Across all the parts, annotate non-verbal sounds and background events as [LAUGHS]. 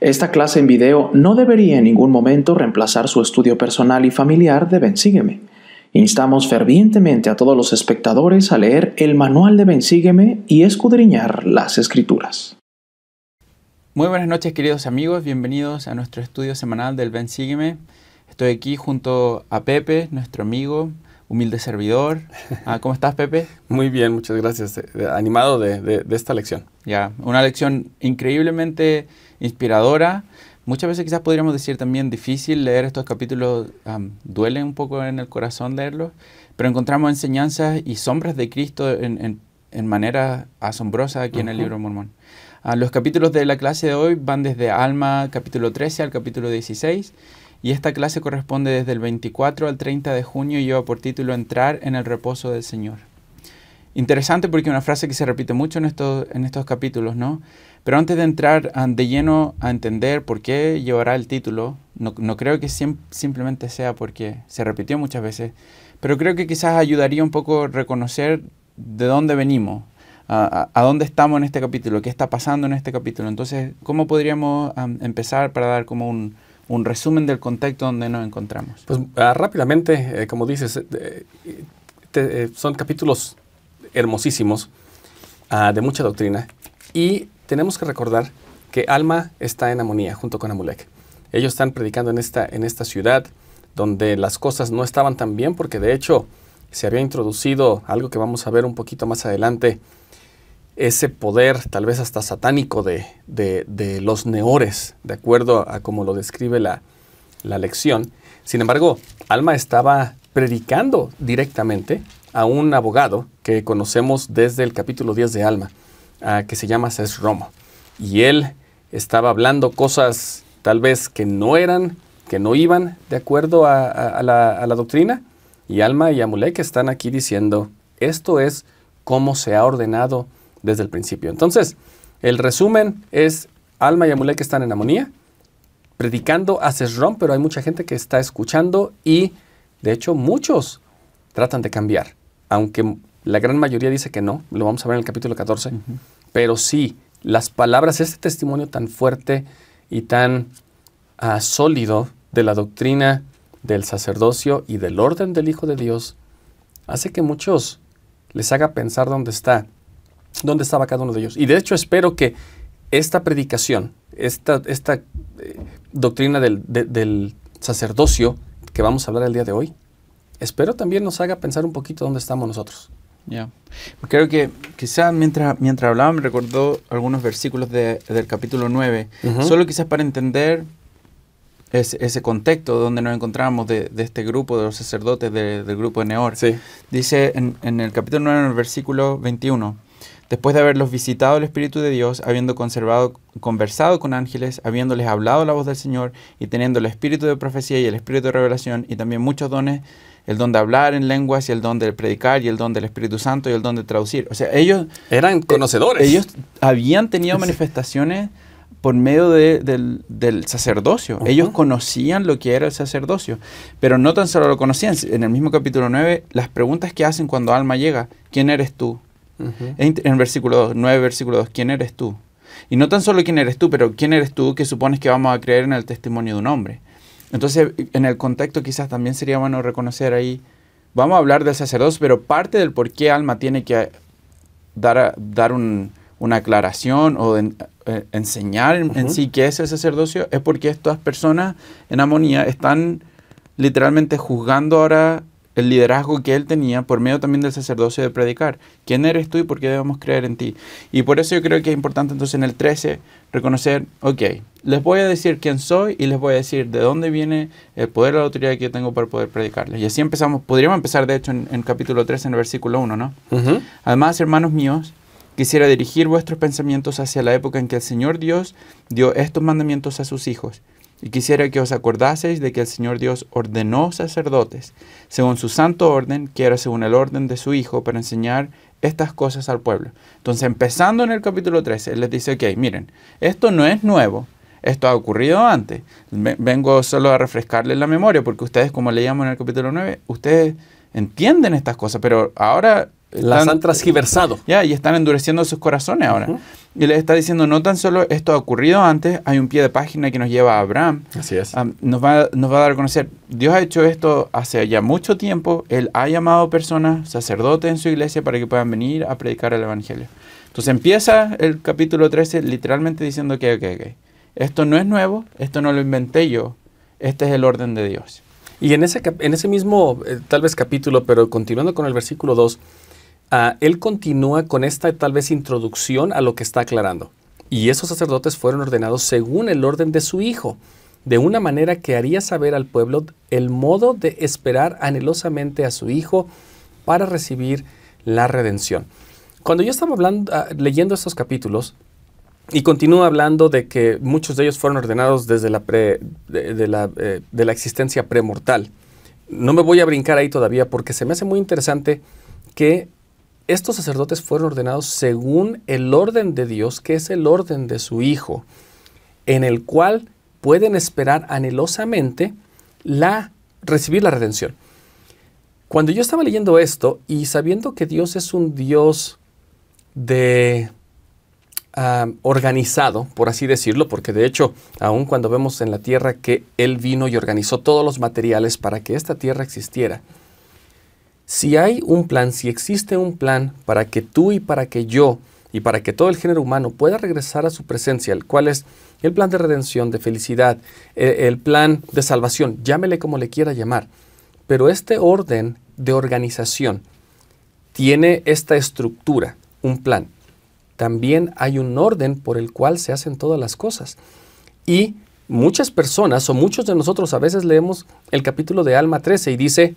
Esta clase en video no debería en ningún momento reemplazar su estudio personal y familiar de Bensígueme. Instamos fervientemente a todos los espectadores a leer el manual de Bensígueme y escudriñar las escrituras. Muy buenas noches queridos amigos, bienvenidos a nuestro estudio semanal del Bensígueme. Estoy aquí junto a Pepe, nuestro amigo, humilde servidor. Ah, ¿Cómo estás, Pepe? [LAUGHS] Muy bien, muchas gracias. Eh, animado de, de esta lección. Ya, una lección increíblemente inspiradora. Muchas veces quizás podríamos decir también difícil leer estos capítulos, duele un poco en el corazón leerlos, pero encontramos enseñanzas y sombras de Cristo en, manera asombrosa aquí en el libro mormón. Ah, los capítulos de la clase de hoy van desde Alma capítulo 13 al capítulo 16 y esta clase corresponde desde el 24 al 30 de junio y lleva por título Entrar en el reposo del Señor. Interesante porque una frase que se repite mucho en estos, en estos capítulos, ¿no? Pero antes de entrar ah, de lleno a entender por qué llevará el título, no, no creo que simplemente sea porque se repitió muchas veces, pero creo que quizás ayudaría un poco reconocer de dónde venimos, a, dónde estamos en este capítulo, qué está pasando en este capítulo. Entonces, ¿cómo podríamos ah, empezar para dar como un, resumen del contexto donde nos encontramos? Pues ah, rápidamente, eh, como dices, eh, eh, son capítulos hermosísimos de mucha doctrina y tenemos que recordar que Alma está en Amonía junto con Amulek. Ellos están predicando en esta, en esta ciudad donde las cosas no estaban tan bien porque de hecho se había introducido algo que vamos a ver un poquito más adelante, ese poder tal vez hasta satánico de, los neores, de acuerdo a como lo describe la, la lección. Sin embargo, Alma estaba predicando directamente a un abogado que conocemos desde el capítulo 10 de Alma. Ah, que se llama Cesrom Y él estaba hablando cosas tal vez que no eran, que no iban de acuerdo a, la, doctrina. Y Alma y Amulek están aquí diciendo, esto es como se ha ordenado desde el principio. Entonces, el resumen es, Alma y Amulek están en amonía, predicando a Cesrom pero hay mucha gente que está escuchando y, de hecho, muchos tratan de cambiar, aunque la gran mayoría dice que no, lo vamos a ver en el capítulo 14, pero sí, las palabras, este testimonio tan fuerte y tan ah, sólido de la doctrina del sacerdocio y del orden del Hijo de Dios, hace que muchos les haga pensar dónde está, dónde estaba cada uno de ellos. Y de hecho espero que esta predicación, esta, eh, doctrina del sacerdocio que vamos a hablar el día de hoy, espero también nos haga pensar un poquito dónde estamos nosotros. Ya. Creo que quizás mientras, mientras hablaba me recordó algunos versículos de, del capítulo 9, solo quizás para entender ese, ese contexto donde nos encontramos de, de este grupo, de los sacerdotes del grupo de Neor. Sí. Dice en, en el capítulo 9, en el versículo 21, después de haberlos visitado el Espíritu de Dios, habiendo conservado, conversado con ángeles, habiéndoles hablado la voz del Señor y teniendo el Espíritu de profecía y el Espíritu de revelación y también muchos dones el don de hablar en lenguas y el don de predicar y el don del Espíritu Santo y el don de traducir. O sea, ellos... Eran eh, conocedores. ellos habían tenido manifestaciones por medio del, sacerdocio. Ellos conocían lo que era el sacerdocio, pero no tan solo lo conocían. En el mismo capítulo 9, las preguntas que hacen cuando alma llega, ¿quién eres tú? en, el versículo 9, versículo 2, ¿quién eres tú? Y no tan solo quién eres tú, pero quién eres tú que supones que vamos a creer en el testimonio de un hombre. Entonces, en el contexto quizás también sería bueno reconocer ahí, vamos a hablar del sacerdocio, pero parte del por qué Alma tiene que dar, dar una aclaración o eh, enseñar en sí qué es el sacerdocio, es porque estas personas en Amonía están literalmente juzgando ahora el liderazgo que él tenía por medio también del sacerdocio de predicar. ¿Quién eres tú y por qué debemos creer en ti? Y por eso yo creo que es importante entonces en el 13 reconocer, ok, les voy a decir quién soy y les voy a decir de dónde viene el poder o la autoridad que tengo para poder predicarles. Y así empezamos, podríamos empezar de hecho en, en capítulo 13, en el versículo 1, ¿no? Además, hermanos míos, quisiera dirigir vuestros pensamientos hacia la época en que el Señor Dios dio estos mandamientos a sus hijos y quisiera que os acordaseis de que el Señor Dios ordenó sacerdotes, según su santo orden, que era según el orden de su Hijo, para enseñar estas cosas al pueblo. Entonces, empezando en el capítulo 13, Él les dice, ok, miren, esto no es nuevo, esto ha ocurrido antes. Vengo solo a refrescarles la memoria, porque ustedes, como leíamos en el capítulo 9, ustedes entienden estas cosas, pero ahora las han transgiversado. Ya, y están endureciendo sus corazones ahora. Y les está diciendo, no tan solo esto ha ocurrido antes, hay un pie de página que nos lleva a Abraham. Así es. Ah, nos, va, nos va a dar a conocer, Dios ha hecho esto hace ya mucho tiempo, Él ha llamado personas, sacerdotes en su iglesia, para que puedan venir a predicar el Evangelio. Entonces empieza el capítulo 13 literalmente diciendo que, ok, ok, esto no es nuevo, esto no lo inventé yo, este es el orden de Dios. Y en ese, en ese mismo, eh, tal vez capítulo, pero continuando con el versículo 2, Ah, él continúa con esta tal vez introducción a lo que está aclarando. Y esos sacerdotes fueron ordenados según el orden de su hijo, de una manera que haría saber al pueblo el modo de esperar anhelosamente a su hijo para recibir la redención. Cuando yo estaba hablando, ah, leyendo estos capítulos, y continúa hablando de que muchos de ellos fueron ordenados desde la, de, la eh, la, existencia premortal. No me voy a brincar ahí todavía porque se me hace muy interesante que estos sacerdotes fueron ordenados según el orden de Dios, que es el orden de su Hijo, en el cual pueden esperar anhelosamente la, recibir la redención. Cuando yo estaba leyendo esto y sabiendo que Dios es un Dios de organizado, por así decirlo, porque de hecho, aun cuando vemos en la tierra que Él vino y organizó todos los materiales para que esta tierra existiera, si hay un plan, si existe un plan para que tú y para que yo y para que todo el género humano pueda regresar a su presencia, el cual es el plan de redención, de felicidad, e-, el plan de salvación, llámele como le quiera llamar. Pero este orden de organización tiene esta estructura, un plan. También hay un orden por el cual se hacen todas las cosas. Y muchas personas o muchos de nosotros a veces leemos el capítulo de Alma 13 y dice,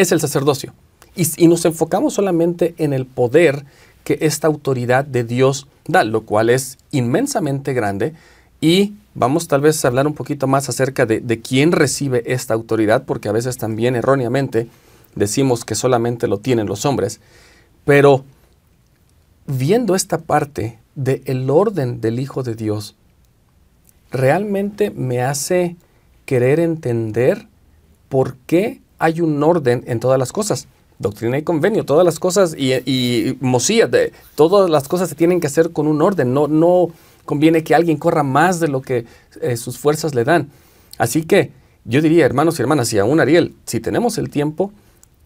es el sacerdocio. Y, nos enfocamos solamente en el poder que esta autoridad de Dios da, lo cual es inmensamente grande. Y vamos tal vez a hablar un poquito más acerca de, quién recibe esta autoridad, porque a veces también erróneamente decimos que solamente lo tienen los hombres. Pero viendo esta parte del el orden del Hijo de Dios, realmente me hace querer entender por qué hay un orden en todas las cosas. Doctrina y convenio, todas las cosas, y, y todas las cosas se tienen que hacer con un orden. No, no conviene que alguien corra más de lo que eh, sus fuerzas le dan. Así que yo diría, hermanos y hermanas, y aún Ariel, si tenemos el tiempo,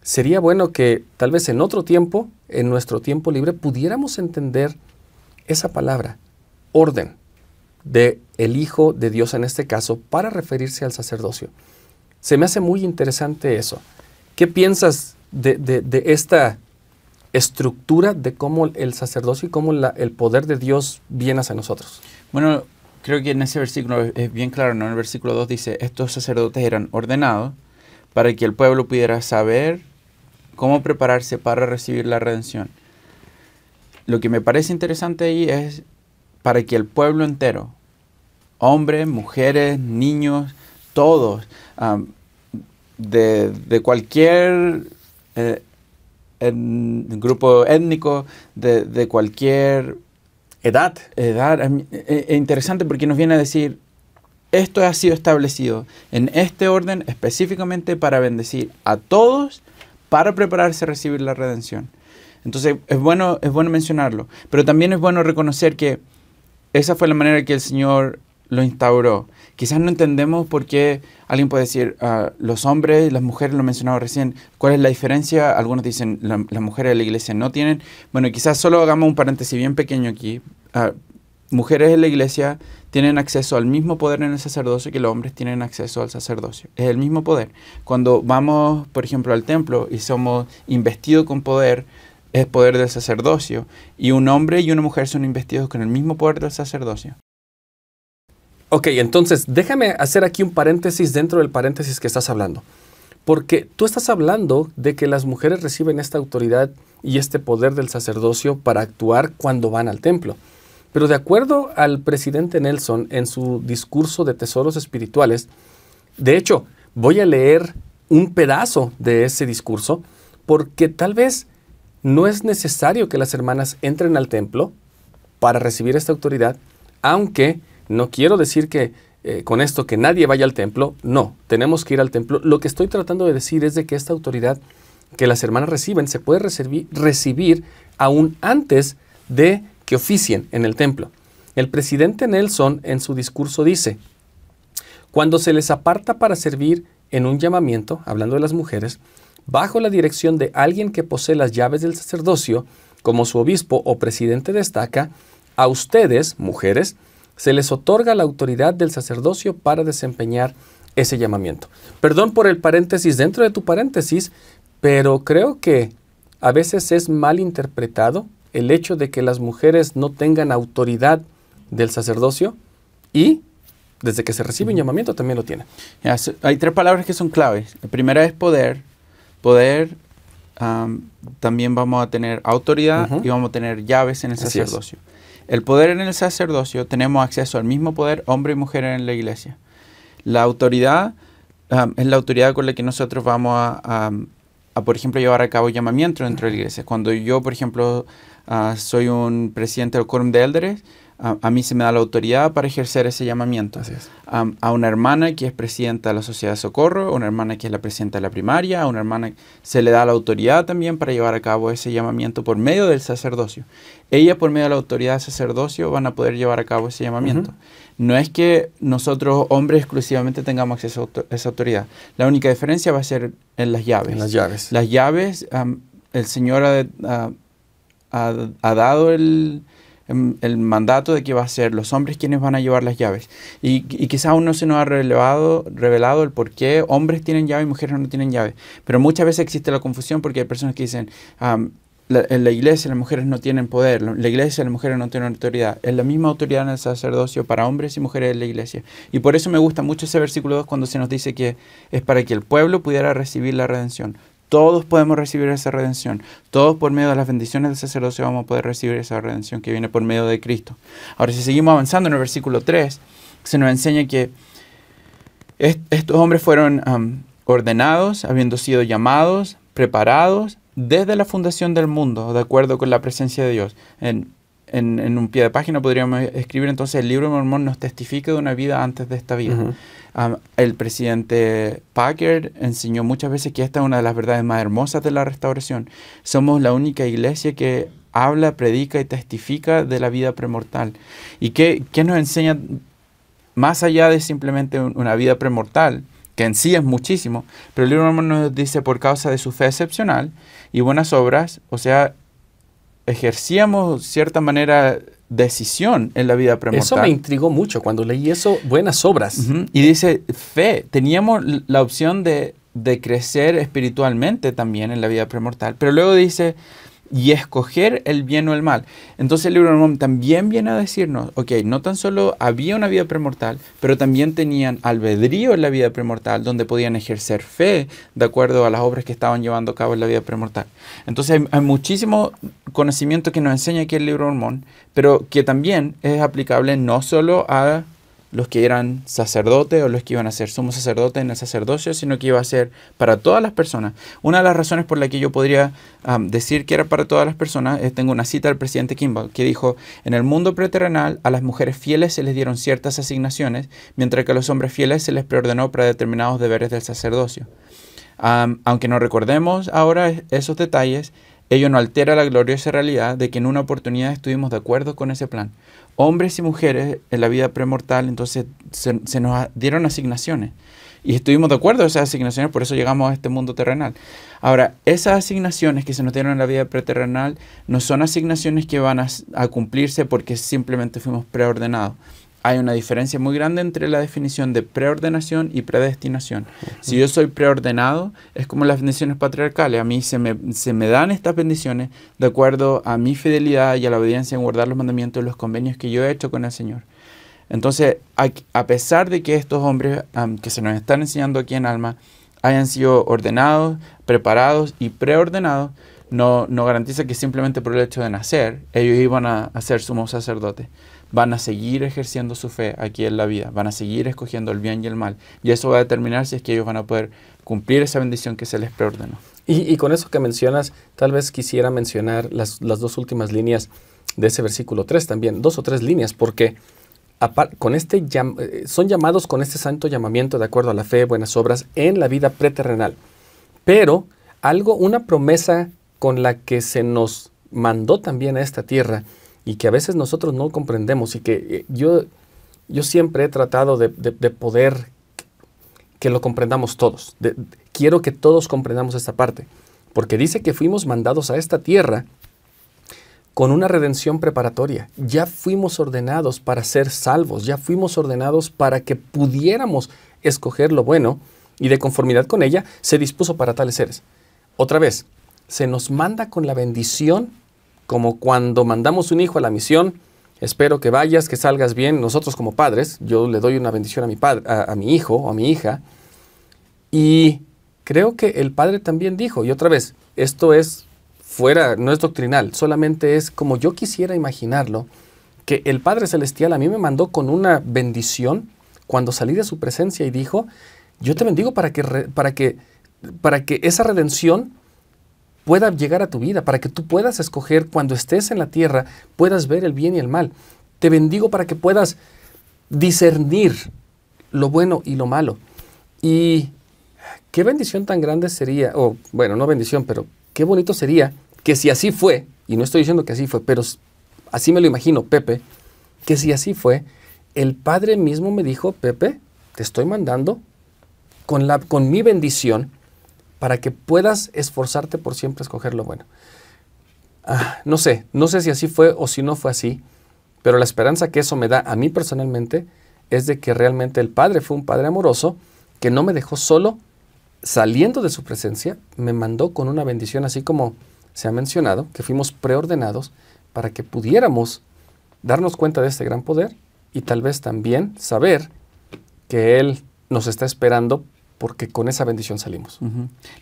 sería bueno que tal vez en otro tiempo, en nuestro tiempo libre, pudiéramos entender esa palabra, orden, de el Hijo de Dios en este caso, para referirse al sacerdocio. Se me hace muy interesante eso. ¿Qué piensas de, esta estructura de cómo el sacerdocio y cómo el poder de Dios viene hacia nosotros? Bueno, creo que en ese versículo es bien claro, ¿no? En el versículo 2 dice, estos sacerdotes eran ordenados para que el pueblo pudiera saber cómo prepararse para recibir la redención. Lo que me parece interesante ahí es para que el pueblo entero, hombres, mujeres, niños, todos, um, de, cualquier eh, grupo étnico, de, cualquier edad. Edad. Es e interesante porque nos viene a decir, esto ha sido establecido en este orden específicamente para bendecir a todos, para prepararse a recibir la redención. Entonces es bueno, es bueno mencionarlo, pero también es bueno reconocer que esa fue la manera que el Señor lo instauró quizás no entendemos por qué alguien puede decir, ah, los hombres y las mujeres, lo mencionaba recién, ¿cuál es la diferencia? Algunos dicen, las mujeres de la iglesia no tienen. Bueno, quizás solo hagamos un paréntesis bien pequeño aquí. Ah, mujeres de la iglesia tienen acceso al mismo poder en el sacerdocio que los hombres tienen acceso al sacerdocio. Es el mismo poder. Cuando vamos, por ejemplo, al templo y somos investidos con poder, es poder del sacerdocio. Y un hombre y una mujer son investidos con el mismo poder del sacerdocio. Ok, entonces déjame hacer aquí un paréntesis dentro del paréntesis que estás hablando. Porque tú estás hablando de que las mujeres reciben esta autoridad y este poder del sacerdocio para actuar cuando van al templo. Pero de acuerdo al presidente Nelson en su discurso de tesoros espirituales, de hecho, voy a leer un pedazo de ese discurso porque tal vez no es necesario que las hermanas entren al templo para recibir esta autoridad, aunque no quiero decir que eh, con esto que nadie vaya al templo, no, tenemos que ir al templo. Lo que estoy tratando de decir es de que esta autoridad que las hermanas reciben se puede recibir, recibir aún antes de que oficien en el templo. El presidente Nelson en su discurso dice, cuando se les aparta para servir en un llamamiento, hablando de las mujeres, bajo la dirección de alguien que posee las llaves del sacerdocio, como su obispo o presidente destaca, a ustedes, mujeres, se les otorga la autoridad del sacerdocio para desempeñar ese llamamiento. Perdón por el paréntesis dentro de tu paréntesis, pero creo que a veces es mal interpretado el hecho de que las mujeres no tengan autoridad del sacerdocio y desde que se recibe un llamamiento también lo tienen. hay tres palabras que son claves. La primera es poder. Poder también vamos a tener autoridad y vamos a tener llaves en el sacerdocio. El poder en el sacerdocio, tenemos acceso al mismo poder, hombre y mujer en la iglesia. La autoridad es la autoridad con la que nosotros vamos a, por ejemplo, llevar a cabo llamamiento dentro de la iglesia. Cuando yo, por ejemplo, ah, soy un presidente del Quórum de Élderes, a, mí se me da la autoridad para ejercer ese llamamiento. a, una hermana que es presidenta de la Sociedad de Socorro, a una hermana que es la presidenta de la primaria, a una hermana se le da la autoridad también para llevar a cabo ese llamamiento por medio del sacerdocio. ella por medio de la autoridad del sacerdocio van a poder llevar a cabo ese llamamiento. No es que nosotros hombres exclusivamente tengamos acceso a esa autoridad. La única diferencia va a ser en las llaves. las llaves. Las llaves, el Señor ha dado el Em, el mandato de que va a ser, los hombres quienes van a llevar las llaves. Y, quizá aún no se nos ha revelado, el por qué hombres tienen llave y mujeres no tienen llave. Pero muchas veces existe la confusión porque hay personas que dicen, en la iglesia las mujeres no tienen poder, la iglesia las mujeres no tienen autoridad. Es la misma autoridad en el sacerdocio para hombres y mujeres de la iglesia. Y por eso me gusta mucho ese versículo 2 cuando se nos dice que es para que el pueblo pudiera recibir la redención. Todos podemos recibir esa redención. Todos por medio de las bendiciones del sacerdocio vamos a poder recibir esa redención que viene por medio de Cristo. Ahora, si seguimos avanzando en el versículo 3, se nos enseña que estos hombres fueron ordenados, habiendo sido llamados, preparados desde la fundación del mundo, de acuerdo con la presencia de Dios. En, un pie de página podríamos escribir entonces, el libro de Mormón nos testifica de una vida antes de esta vida. Ah, el presidente Packard enseñó muchas veces que esta es una de las verdades más hermosas de la restauración. Somos la única iglesia que habla, predica y testifica de la vida premortal. ¿Y qué, nos enseña más allá de simplemente una vida premortal? que en sí es muchísimo, pero el libro nos dice por causa de su fe excepcional y buenas obras, o sea, ejercíamos cierta manera decisión en la vida premortal. Eso me intrigó mucho cuando leí eso, buenas obras. Y dice, fe, teníamos la opción de, de crecer espiritualmente también en la vida premortal, pero luego dice, y escoger el bien o el mal. Entonces el libro de Mormón también viene a decirnos, ok, no tan solo había una vida premortal, pero también tenían albedrío en la vida premortal, donde podían ejercer fe de acuerdo a las obras que estaban llevando a cabo en la vida premortal. Entonces hay, muchísimo conocimiento que nos enseña aquí el libro de Mormón, pero que también es aplicable no solo a los que eran sacerdotes o los que iban a ser somos sacerdotes en el sacerdocio, sino que iba a ser para todas las personas. Una de las razones por la que yo podría decir que era para todas las personas, es, tengo una cita del presidente Kimball que dijo, en el mundo preterrenal a las mujeres fieles se les dieron ciertas asignaciones, mientras que a los hombres fieles se les preordenó para determinados deberes del sacerdocio. aunque no recordemos ahora esos detalles, Ello no altera la gloriosa realidad de que en una oportunidad estuvimos de acuerdo con ese plan hombres y mujeres en la vida premortal, entonces se, nos dieron asignaciones. Y estuvimos de acuerdo en esas asignaciones, por eso llegamos a este mundo terrenal. Ahora, esas asignaciones que se nos dieron en la vida preterrenal no son asignaciones que van a cumplirse porque simplemente fuimos preordenados hay una diferencia muy grande entre la definición de preordenación y predestinación. Si yo soy preordenado, es como las bendiciones patriarcales. A mí se me, dan estas bendiciones de acuerdo a mi fidelidad y a la obediencia en guardar los mandamientos y los convenios que yo he hecho con el Señor. Entonces, a, pesar de que estos hombres que se nos están enseñando aquí en Alma hayan sido ordenados, preparados y preordenados, no, no garantiza que simplemente por el hecho de nacer ellos iban a, a ser sumos sacerdotes van a seguir ejerciendo su fe aquí en la vida, van a seguir escogiendo el bien y el mal. Y eso va a determinar si es que ellos van a poder cumplir esa bendición que se les preordenó. Y, y con eso que mencionas, tal vez quisiera mencionar las, dos últimas líneas de ese versículo 3 también, dos o tres líneas, porque con este eh, son llamados con este santo llamamiento de acuerdo a la fe, buenas obras en la vida preterrenal. Pero algo, una promesa con la que se nos mandó también a esta tierra y que a veces nosotros no comprendemos y que eh, yo, yo siempre he tratado de, poder que lo comprendamos todos. quiero que todos comprendamos esta parte, porque dice que fuimos mandados a esta tierra con una redención preparatoria. Ya fuimos ordenados para ser salvos, ya fuimos ordenados para que pudiéramos escoger lo bueno y de conformidad con ella se dispuso para tales seres. Otra vez, se nos manda con la bendición como cuando mandamos un hijo a la misión, espero que vayas, que salgas bien. Nosotros como padres, yo le doy una bendición a mi, padre, a, mi hijo o a mi hija. Y creo que el padre también dijo, y otra vez, esto es fuera, no es doctrinal, solamente es como yo quisiera imaginarlo, que el Padre Celestial a mí me mandó con una bendición cuando salí de su presencia y dijo, yo te bendigo para que, para que, para que esa redención pueda llegar a tu vida, para que tú puedas escoger cuando estés en la tierra, puedas ver el bien y el mal. Te bendigo para que puedas discernir lo bueno y lo malo. Y qué bendición tan grande sería, o bueno, no bendición, pero qué bonito sería que si así fue, y no estoy diciendo que así fue, pero así me lo imagino, Pepe, que si así fue, el Padre mismo me dijo, Pepe, te estoy mandando con, la, con mi bendición para que puedas esforzarte por siempre escoger lo bueno. Ah, no sé, no sé si así fue o si no fue así, pero la esperanza que eso me da a mí personalmente es de que realmente el Padre fue un Padre amoroso que no me dejó solo, saliendo de su presencia, me mandó con una bendición, así como se ha mencionado, que fuimos preordenados para que pudiéramos darnos cuenta de este gran poder y tal vez también saber que Él nos está esperando porque con esa bendición salimos.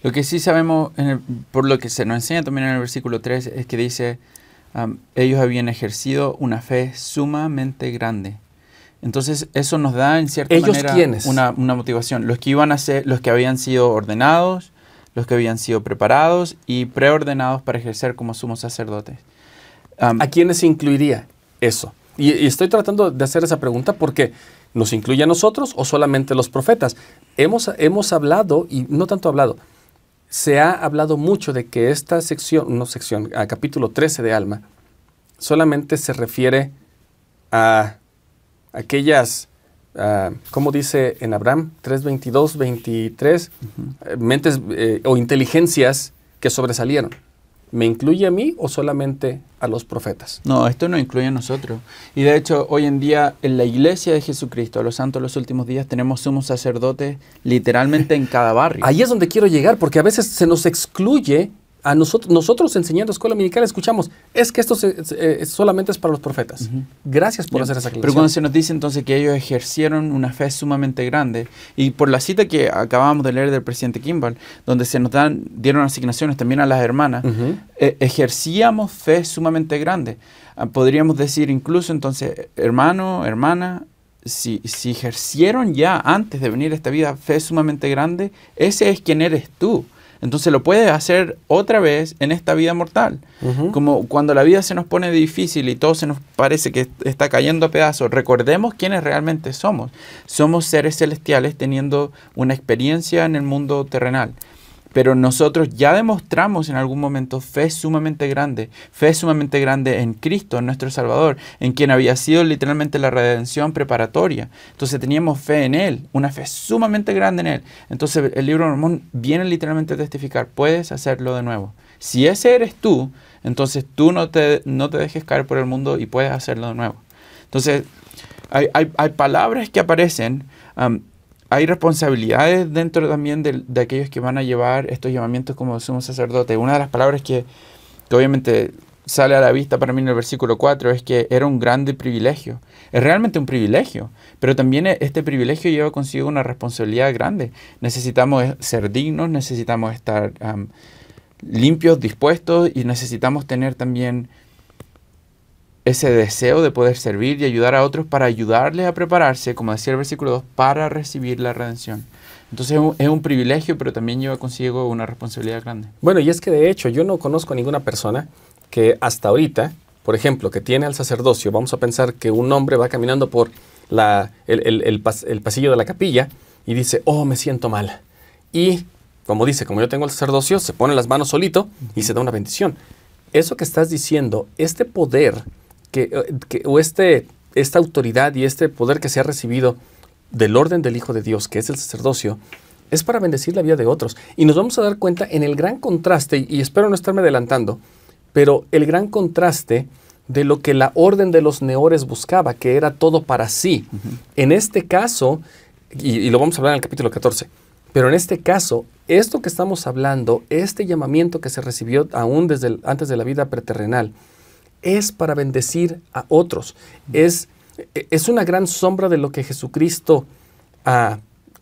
Lo que sí sabemos, por lo que se nos enseña también en el versículo 3, es que dice, ellos habían ejercido una fe sumamente grande. Entonces eso nos da en cierta manera Una, motivación. Los que iban a ser, los que habían sido ordenados, los que habían sido preparados y preordenados para ejercer como sumos sacerdotes. ¿A quiénes incluiría eso? y, estoy tratando de hacer esa pregunta porque ¿Nos incluye a nosotros o solamente los profetas? Hemos, hemos hablado, y no tanto hablado, se ha hablado mucho de que esta sección, no sección, a capítulo 13 de Alma, solamente se refiere a aquellas, como dice en Abraham 3.22, 23, eh, mentes eh, o inteligencias que sobresalieron. ¿me incluye a mí o solamente a los profetas? No, esto no incluye a nosotros. Y de hecho, hoy en día en la iglesia de Jesucristo, a los santos de los últimos días, tenemos sumos sacerdotes literalmente en cada barrio. Ahí es donde quiero llegar, porque a veces se nos excluye a nosotros, nosotros enseñando escuela dominical escuchamos, es que esto eh, solamente es para los profetas. Gracias por hacer esa aclaración. Pero cuando se nos dice entonces que ellos ejercieron una fe sumamente grande, y por la cita que acabamos de leer del presidente Kimball, donde se nos dieron asignaciones también a las hermanas, e, ejercíamos fe sumamente grande. Ah, podríamos decir incluso entonces, hermano, hermana, si, si ejercieron ya antes de venir a esta vida fe sumamente grande, ese es quien eres tú. Entonces lo puede hacer otra vez en esta vida mortal. Como cuando la vida se nos pone difícil y todo se nos parece que está cayendo a pedazos, recordemos quiénes realmente somos. Somos seres celestiales teniendo una experiencia en el mundo terrenal. Pero nosotros ya demostramos en algún momento fe sumamente grande, fe sumamente grande en Cristo, en nuestro Salvador, en quien había sido literalmente la redención preparatoria. Entonces teníamos fe en Él, una fe sumamente grande en Él. Entonces el libro de Mormón viene literalmente a testificar, puedes hacerlo de nuevo. Si ese eres tú, entonces tú no te, no te dejes caer por el mundo y puedes hacerlo de nuevo. Entonces hay, palabras que aparecen. Um, hay responsabilidades dentro también de, aquellos que van a llevar estos llamamientos como sumo sacerdote. Una de las palabras que, obviamente sale a la vista para mí en el versículo 4 es que era un grande privilegio. Es realmente un privilegio, pero también e, este privilegio lleva consigo una responsabilidad grande. Necesitamos e, ser dignos, necesitamos estar limpios, dispuestos y necesitamos tener también ese deseo de poder servir y ayudar a otros para ayudarles a prepararse, como decía el versículo 2, para recibir la redención. Entonces es un privilegio, pero también lleva consigo una responsabilidad grande. Bueno, y es que de hecho yo no conozco ninguna persona que hasta ahorita, por ejemplo, que tiene al sacerdocio, vamos a pensar que un hombre va caminando por la, el, el pasillo de la capilla y dice, oh, me siento mal. Y, como dice, como yo tengo el sacerdocio, se pone las manos solito y se da una bendición. Eso que estás diciendo, este poder eh, que, o este, esta autoridad y este poder que se ha recibido del orden del Hijo de Dios, que es el sacerdocio, es para bendecir la vida de otros. Y nos vamos a dar cuenta en el gran contraste, y espero no estarme adelantando, pero el gran contraste de lo que la orden de los neores buscaba, que era todo para sí. En este caso, y, lo vamos a hablar en el capítulo 14, pero en este caso, esto que estamos hablando, este llamamiento que se recibió aún desde antes de la vida preterrenal, es para bendecir a otros. Es, es una gran sombra de lo que Jesucristo ah,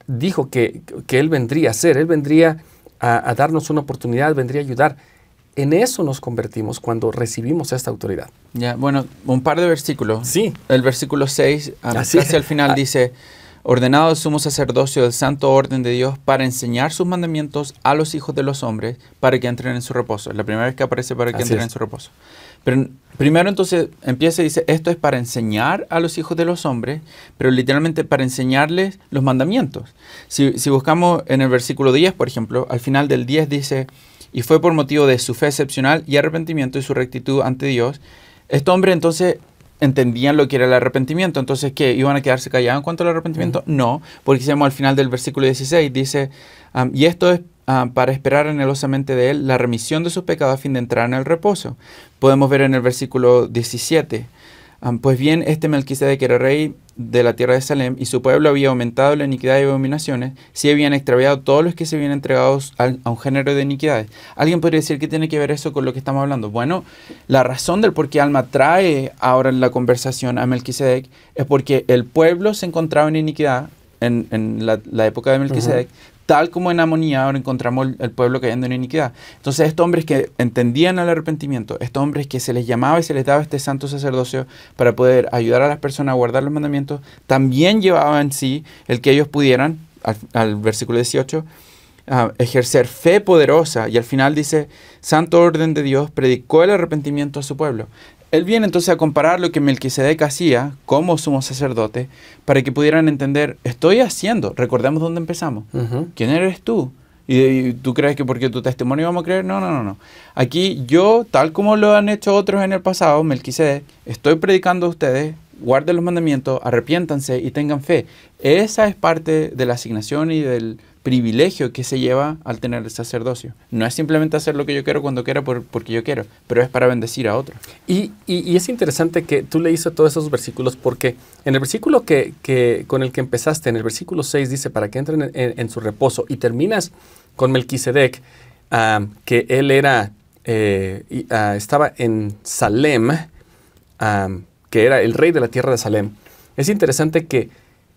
dijo que, Él vendría a hacer. Él vendría a, darnos una oportunidad, vendría a ayudar. En eso nos convertimos cuando recibimos esta autoridad. Ya, bueno, un par de versículos. Sí. El versículo 6, ah, casi al final, ah. dice, ordenado el sumo sacerdocio del santo orden de Dios para enseñar sus mandamientos a los hijos de los hombres para que entren en su reposo. La primera vez que aparece para que entren en su reposo. Pero primero entonces empieza y dice, esto es para enseñar a los hijos de los hombres, pero literalmente para enseñarles los mandamientos. Si, buscamos en el versículo 10, por ejemplo, al final del 10 dice, y fue por motivo de su fe excepcional y arrepentimiento y su rectitud ante Dios, este hombre entonces entendían lo que era el arrepentimiento. Entonces, ¿qué? ¿Iban a quedarse callados en cuanto al arrepentimiento? No. Porque si vemos al final del versículo 16, dice, ah, y esto es Ah, para esperar anhelosamente de Él la remisión de sus pecados a fin de entrar en el reposo. Podemos ver en el versículo 17. Ah, pues bien, este Melquisedec era rey de la tierra de Salem, y su pueblo había aumentado la iniquidad y abominaciones, si habían extraviado todos los que se habían entregado a un género de iniquidades. Alguien podría decir que tiene que ver eso con lo que estamos hablando. Bueno, la razón del por qué Alma trae ahora en la conversación a Melquisedec es porque el pueblo se encontraba en iniquidad en, la, época de Melquisedec, tal como en Amonía ahora encontramos el, pueblo cayendo en iniquidad. Entonces estos hombres que entendían el arrepentimiento, estos hombres que se les llamaba y se les daba este santo sacerdocio para poder ayudar a las personas a guardar los mandamientos, también llevaban en sí el que ellos pudieran, al, versículo 18, ah, ejercer fe poderosa y al final dice, Santo Orden de Dios predicó el arrepentimiento a su pueblo. Él viene entonces a comparar lo que Melquisedec hacía como sumo sacerdote para que pudieran entender, estoy haciendo, recordemos dónde empezamos, ¿quién eres tú? Y, tú crees que porque tu testimonio vamos a creer? No, no, no, no. Aquí yo, tal como lo han hecho otros en el pasado, Melquisedec, estoy predicando a ustedes, guarden los mandamientos, arrepiéntanse y tengan fe. Esa es parte de la asignación y del, privilegio que se lleva al tener el sacerdocio. No es simplemente hacer lo que yo quiero cuando quiera porque yo quiero, pero es para bendecir a otro. Y, y, es interesante que tú leíste todos esos versículos porque en el versículo que, que, con el que empezaste, en el versículo 6 dice, para que entren en, su reposo, y terminas con Melquisedec, que él era, eh, ah, estaba en Salem, que era el rey de la tierra de Salem. Es interesante que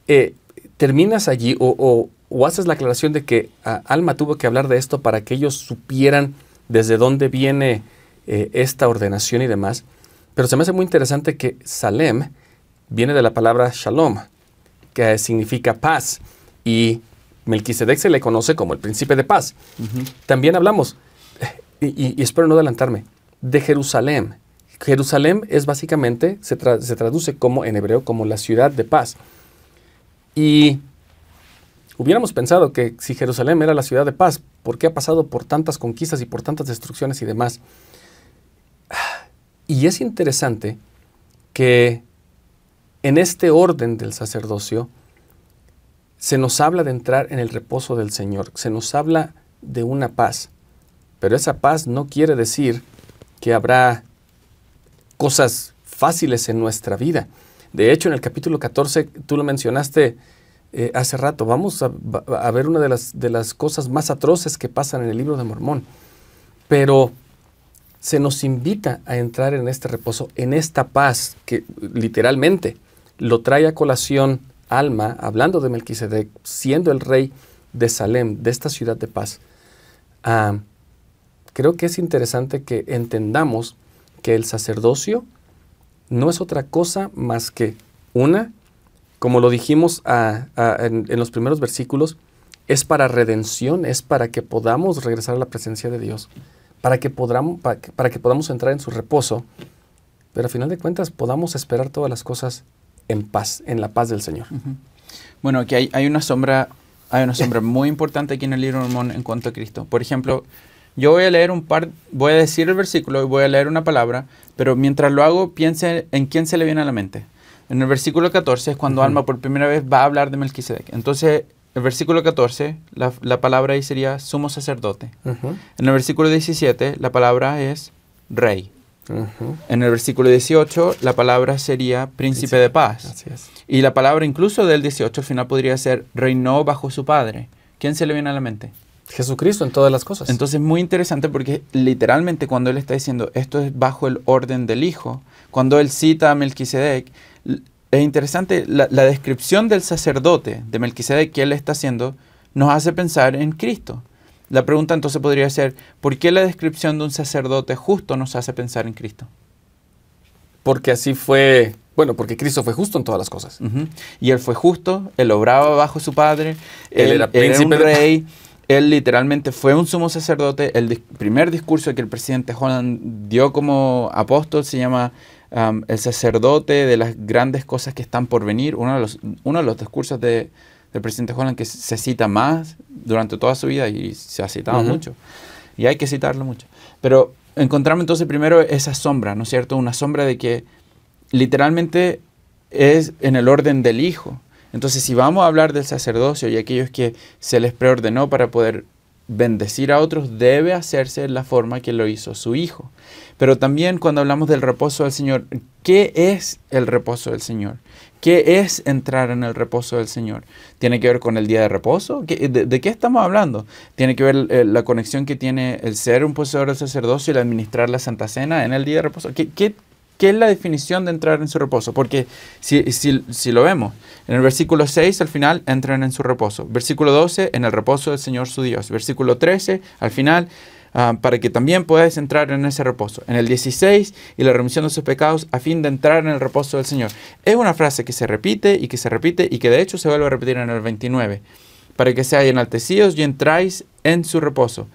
eh, terminas allí o o haces la aclaración de que ah, Alma tuvo que hablar de esto para que ellos supieran desde dónde viene eh, esta ordenación y demás. Pero se me hace muy interesante que Salem viene de la palabra Shalom, que significa paz, y Melquisedec se le conoce como el príncipe de paz. También hablamos, eh, y, espero no adelantarme, de Jerusalén. Jerusalén es básicamente, se, se traduce como en hebreo como la ciudad de paz. Y Hubiéramos pensado que si Jerusalén era la ciudad de paz, ¿por qué ha pasado por tantas conquistas y por tantas destrucciones y demás? Ah, y es interesante que en este orden del sacerdocio se nos habla de entrar en el reposo del Señor, se nos habla de una paz, pero esa paz no quiere decir que habrá cosas fáciles en nuestra vida. De hecho, en el capítulo 14, tú lo mencionaste, eh, hace rato. Vamos a, ver una de las, de las cosas más atroces que pasan en el libro de Mormón. Pero se nos invita a entrar en este reposo, en esta paz que literalmente lo trae a colación Alma, hablando de Melquisedec, siendo el rey de Salem, de esta ciudad de paz. Ah, creo que es interesante que entendamos que el sacerdocio no es otra cosa más que una como lo dijimos en, los primeros versículos, es para redención, es para que podamos regresar a la presencia de Dios, para que, podamos, para, que, podamos entrar en su reposo, pero a final de cuentas podamos esperar todas las cosas en paz, en la paz del Señor. Bueno, aquí hay, una sombra, hay una sombra [LAUGHS] muy importante aquí en el libro Mormón en cuanto a Cristo. Por ejemplo, yo voy a leer un par, voy a decir el versículo y voy a leer una palabra, pero mientras lo hago, piense en quién se le viene a la mente. En el versículo 14 es cuando Alma por primera vez va a hablar de Melquisedec. Entonces, el versículo 14, la, palabra ahí sería sumo sacerdote. En el versículo 17, la palabra es rey. En el versículo 18, la palabra sería príncipe de paz. Y la palabra incluso del 18 al final podría ser reinó bajo su padre. ¿Quién se le viene a la mente? Jesucristo en todas las cosas. Entonces, muy interesante porque literalmente cuando él está diciendo esto es bajo el orden del Hijo, cuando él cita a Melquisedec, es interesante, la, descripción del sacerdote de Melquisedec que él está haciendo nos hace pensar en Cristo. La pregunta entonces podría ser, ¿por qué la descripción de un sacerdote justo nos hace pensar en Cristo? Porque así fue, bueno, porque Cristo fue justo en todas las cosas. Y él fue justo, él obraba bajo su padre, él, era, príncipe un rey, él literalmente fue un sumo sacerdote. El primer discurso que el presidente Holland dio como apóstol se llama el sacerdote, de las grandes cosas que están por venir. Uno de los, uno de los discursos de, del presidente Holland que se cita más durante toda su vida y se ha citado mucho. Y hay que citarlo mucho. Pero encontramos entonces primero esa sombra, ¿no es cierto? Una sombra de que literalmente es en el orden del Hijo. Entonces, si vamos a hablar del sacerdocio y aquellos que se les preordenó para poder bendecir a otros debe hacerse de la forma que lo hizo su Hijo. Pero también cuando hablamos del reposo del Señor, ¿qué es el reposo del Señor? ¿Qué es entrar en el reposo del Señor? ¿Tiene que ver con el día de reposo? ¿De, qué estamos hablando? ¿Tiene que ver eh, la conexión que tiene el ser un poseedor del sacerdocio y el administrar la Santa Cena en el día de reposo? ¿Qué, qué ¿Qué es la definición de entrar en su reposo? Porque si, lo vemos, en el versículo 6 al final entran en su reposo. Versículo 12, en el reposo del Señor su Dios. Versículo 13 al final, ah, para que también podáis entrar en ese reposo. En el 16, y la remisión de sus pecados a fin de entrar en el reposo del Señor. Es una frase que se repite y que se repite y que de hecho se vuelve a repetir en el 29. Para que seáis enaltecidos y entráis en su reposo.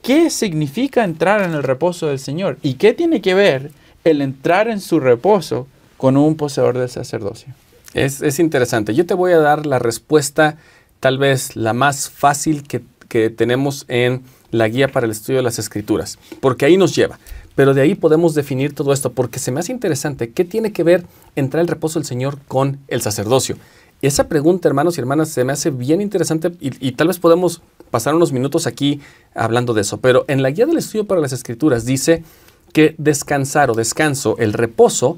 ¿Qué significa entrar en el reposo del Señor? ¿Y qué tiene que ver? el entrar en su reposo con un poseedor del sacerdocio. Es, interesante. Yo te voy a dar la respuesta, tal vez la más fácil que, tenemos en la guía para el estudio de las escrituras, porque ahí nos lleva. Pero de ahí podemos definir todo esto, porque se me hace interesante qué tiene que ver entrar el reposo del Señor con el sacerdocio. Esa pregunta, hermanos y hermanas, se me hace bien interesante y, y, tal vez podemos pasar unos minutos aquí hablando de eso. Pero en la guía del estudio para las escrituras dice, que descansar o descanso, el reposo,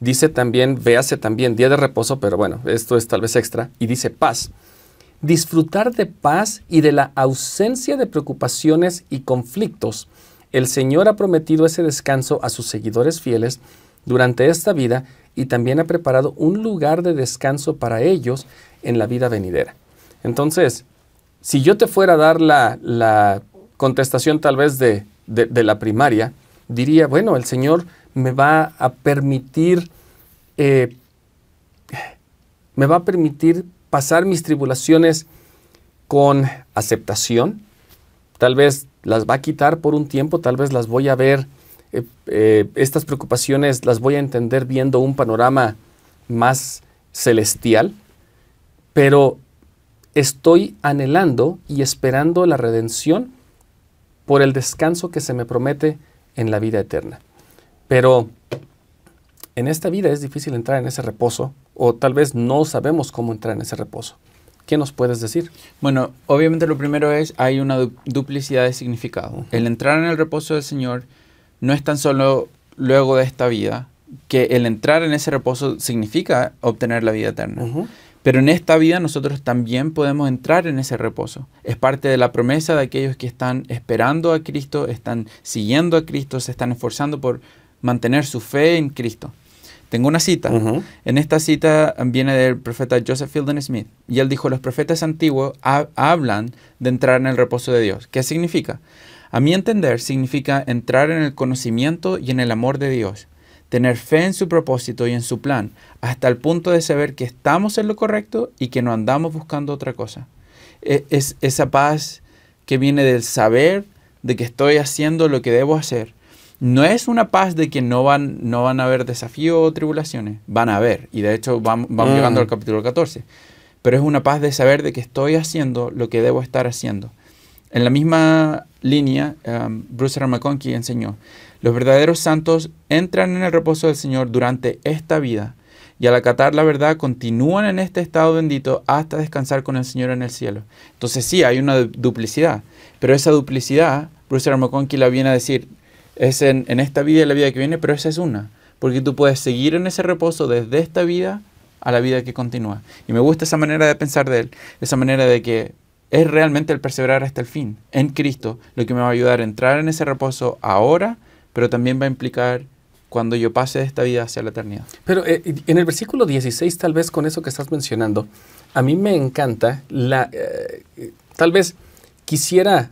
dice también, véase también día de reposo, pero bueno, esto es tal vez extra, y dice paz. Disfrutar de paz y de la ausencia de preocupaciones y conflictos. El Señor ha prometido ese descanso a sus seguidores fieles durante esta vida y también ha preparado un lugar de descanso para ellos en la vida venidera. Entonces, si yo te fuera a dar la, contestación tal vez de, de la primaria, diría, bueno, el Señor me va a permitir, eh, me va a permitir pasar mis tribulaciones con aceptación. Tal vez las va a quitar por un tiempo, tal vez las voy a ver, eh, eh, estas preocupaciones las voy a entender viendo un panorama más celestial, pero estoy anhelando y esperando la redención por el descanso que se me promete en la vida eterna. Pero en esta vida es difícil entrar en ese reposo o tal vez no sabemos cómo entrar en ese reposo. ¿Qué nos puedes decir? Bueno, obviamente lo primero es, hay una duplicidad de significado. El entrar en el reposo del Señor no es tan solo luego de esta vida, que el entrar en ese reposo significa obtener la vida eterna. Pero en esta vida nosotros también podemos entrar en ese reposo. Es parte de la promesa de aquellos que están esperando a Cristo, están siguiendo a Cristo, se están esforzando por mantener su fe en Cristo. Tengo una cita. En esta cita viene del profeta Joseph Fielden Smith. Y él dijo, los profetas antiguos hablan de entrar en el reposo de Dios. ¿Qué significa? A mi entender, significa entrar en el conocimiento y en el amor de Dios, tener fe en su propósito y en su plan, hasta el punto de saber que estamos en lo correcto y que no andamos buscando otra cosa. E, es esa paz que viene del saber de que estoy haciendo lo que debo hacer. No es una paz de que no van, no van a haber desafíos o tribulaciones, van a haber, y de hecho vamos, mm. llegando al capítulo 14, pero es una paz de saber de que estoy haciendo lo que debo estar haciendo. En la misma línea, um, Bruce R. enseñó, los verdaderos santos entran en el reposo del Señor durante esta vida y al acatar la verdad continúan en este estado bendito hasta descansar con el Señor en el cielo. Entonces sí, hay una duplicidad, pero esa duplicidad, Bruce que la viene a decir, es en, en, esta vida y la vida que viene, pero esa es una, porque tú puedes seguir en ese reposo desde esta vida a la vida que continúa. Y me gusta esa manera de pensar de él, esa manera de que es realmente el perseverar hasta el fin en Cristo lo que me va a ayudar a entrar en ese reposo ahora pero también va a implicar cuando yo pase de esta vida hacia la eternidad. Pero eh, en el versículo 16, tal vez con eso que estás mencionando, a mí me encanta la... Eh, tal vez quisiera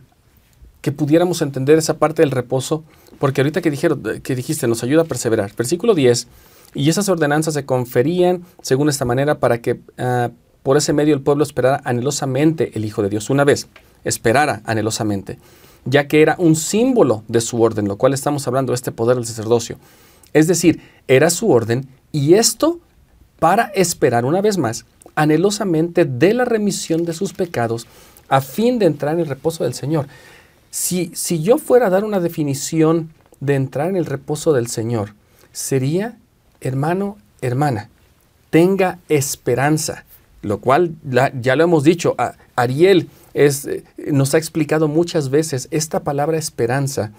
que pudiéramos entender esa parte del reposo, porque ahorita que, dijeron, que dijiste, nos ayuda a perseverar. Versículo 10, y esas ordenanzas se conferían según esta manera para que ah, por ese medio el pueblo esperara anhelosamente el Hijo de Dios. Una vez, esperara anhelosamente ya que era un símbolo de su orden, lo cual estamos hablando de este poder del sacerdocio. Es decir, era su orden y esto para esperar una vez más anhelosamente de la remisión de sus pecados a fin de entrar en el reposo del Señor. Si, si yo fuera a dar una definición de entrar en el reposo del Señor, sería, hermano, hermana, tenga esperanza, lo cual ya lo hemos dicho, a Ariel, eh, nos ha explicado muchas veces, esta palabra esperanza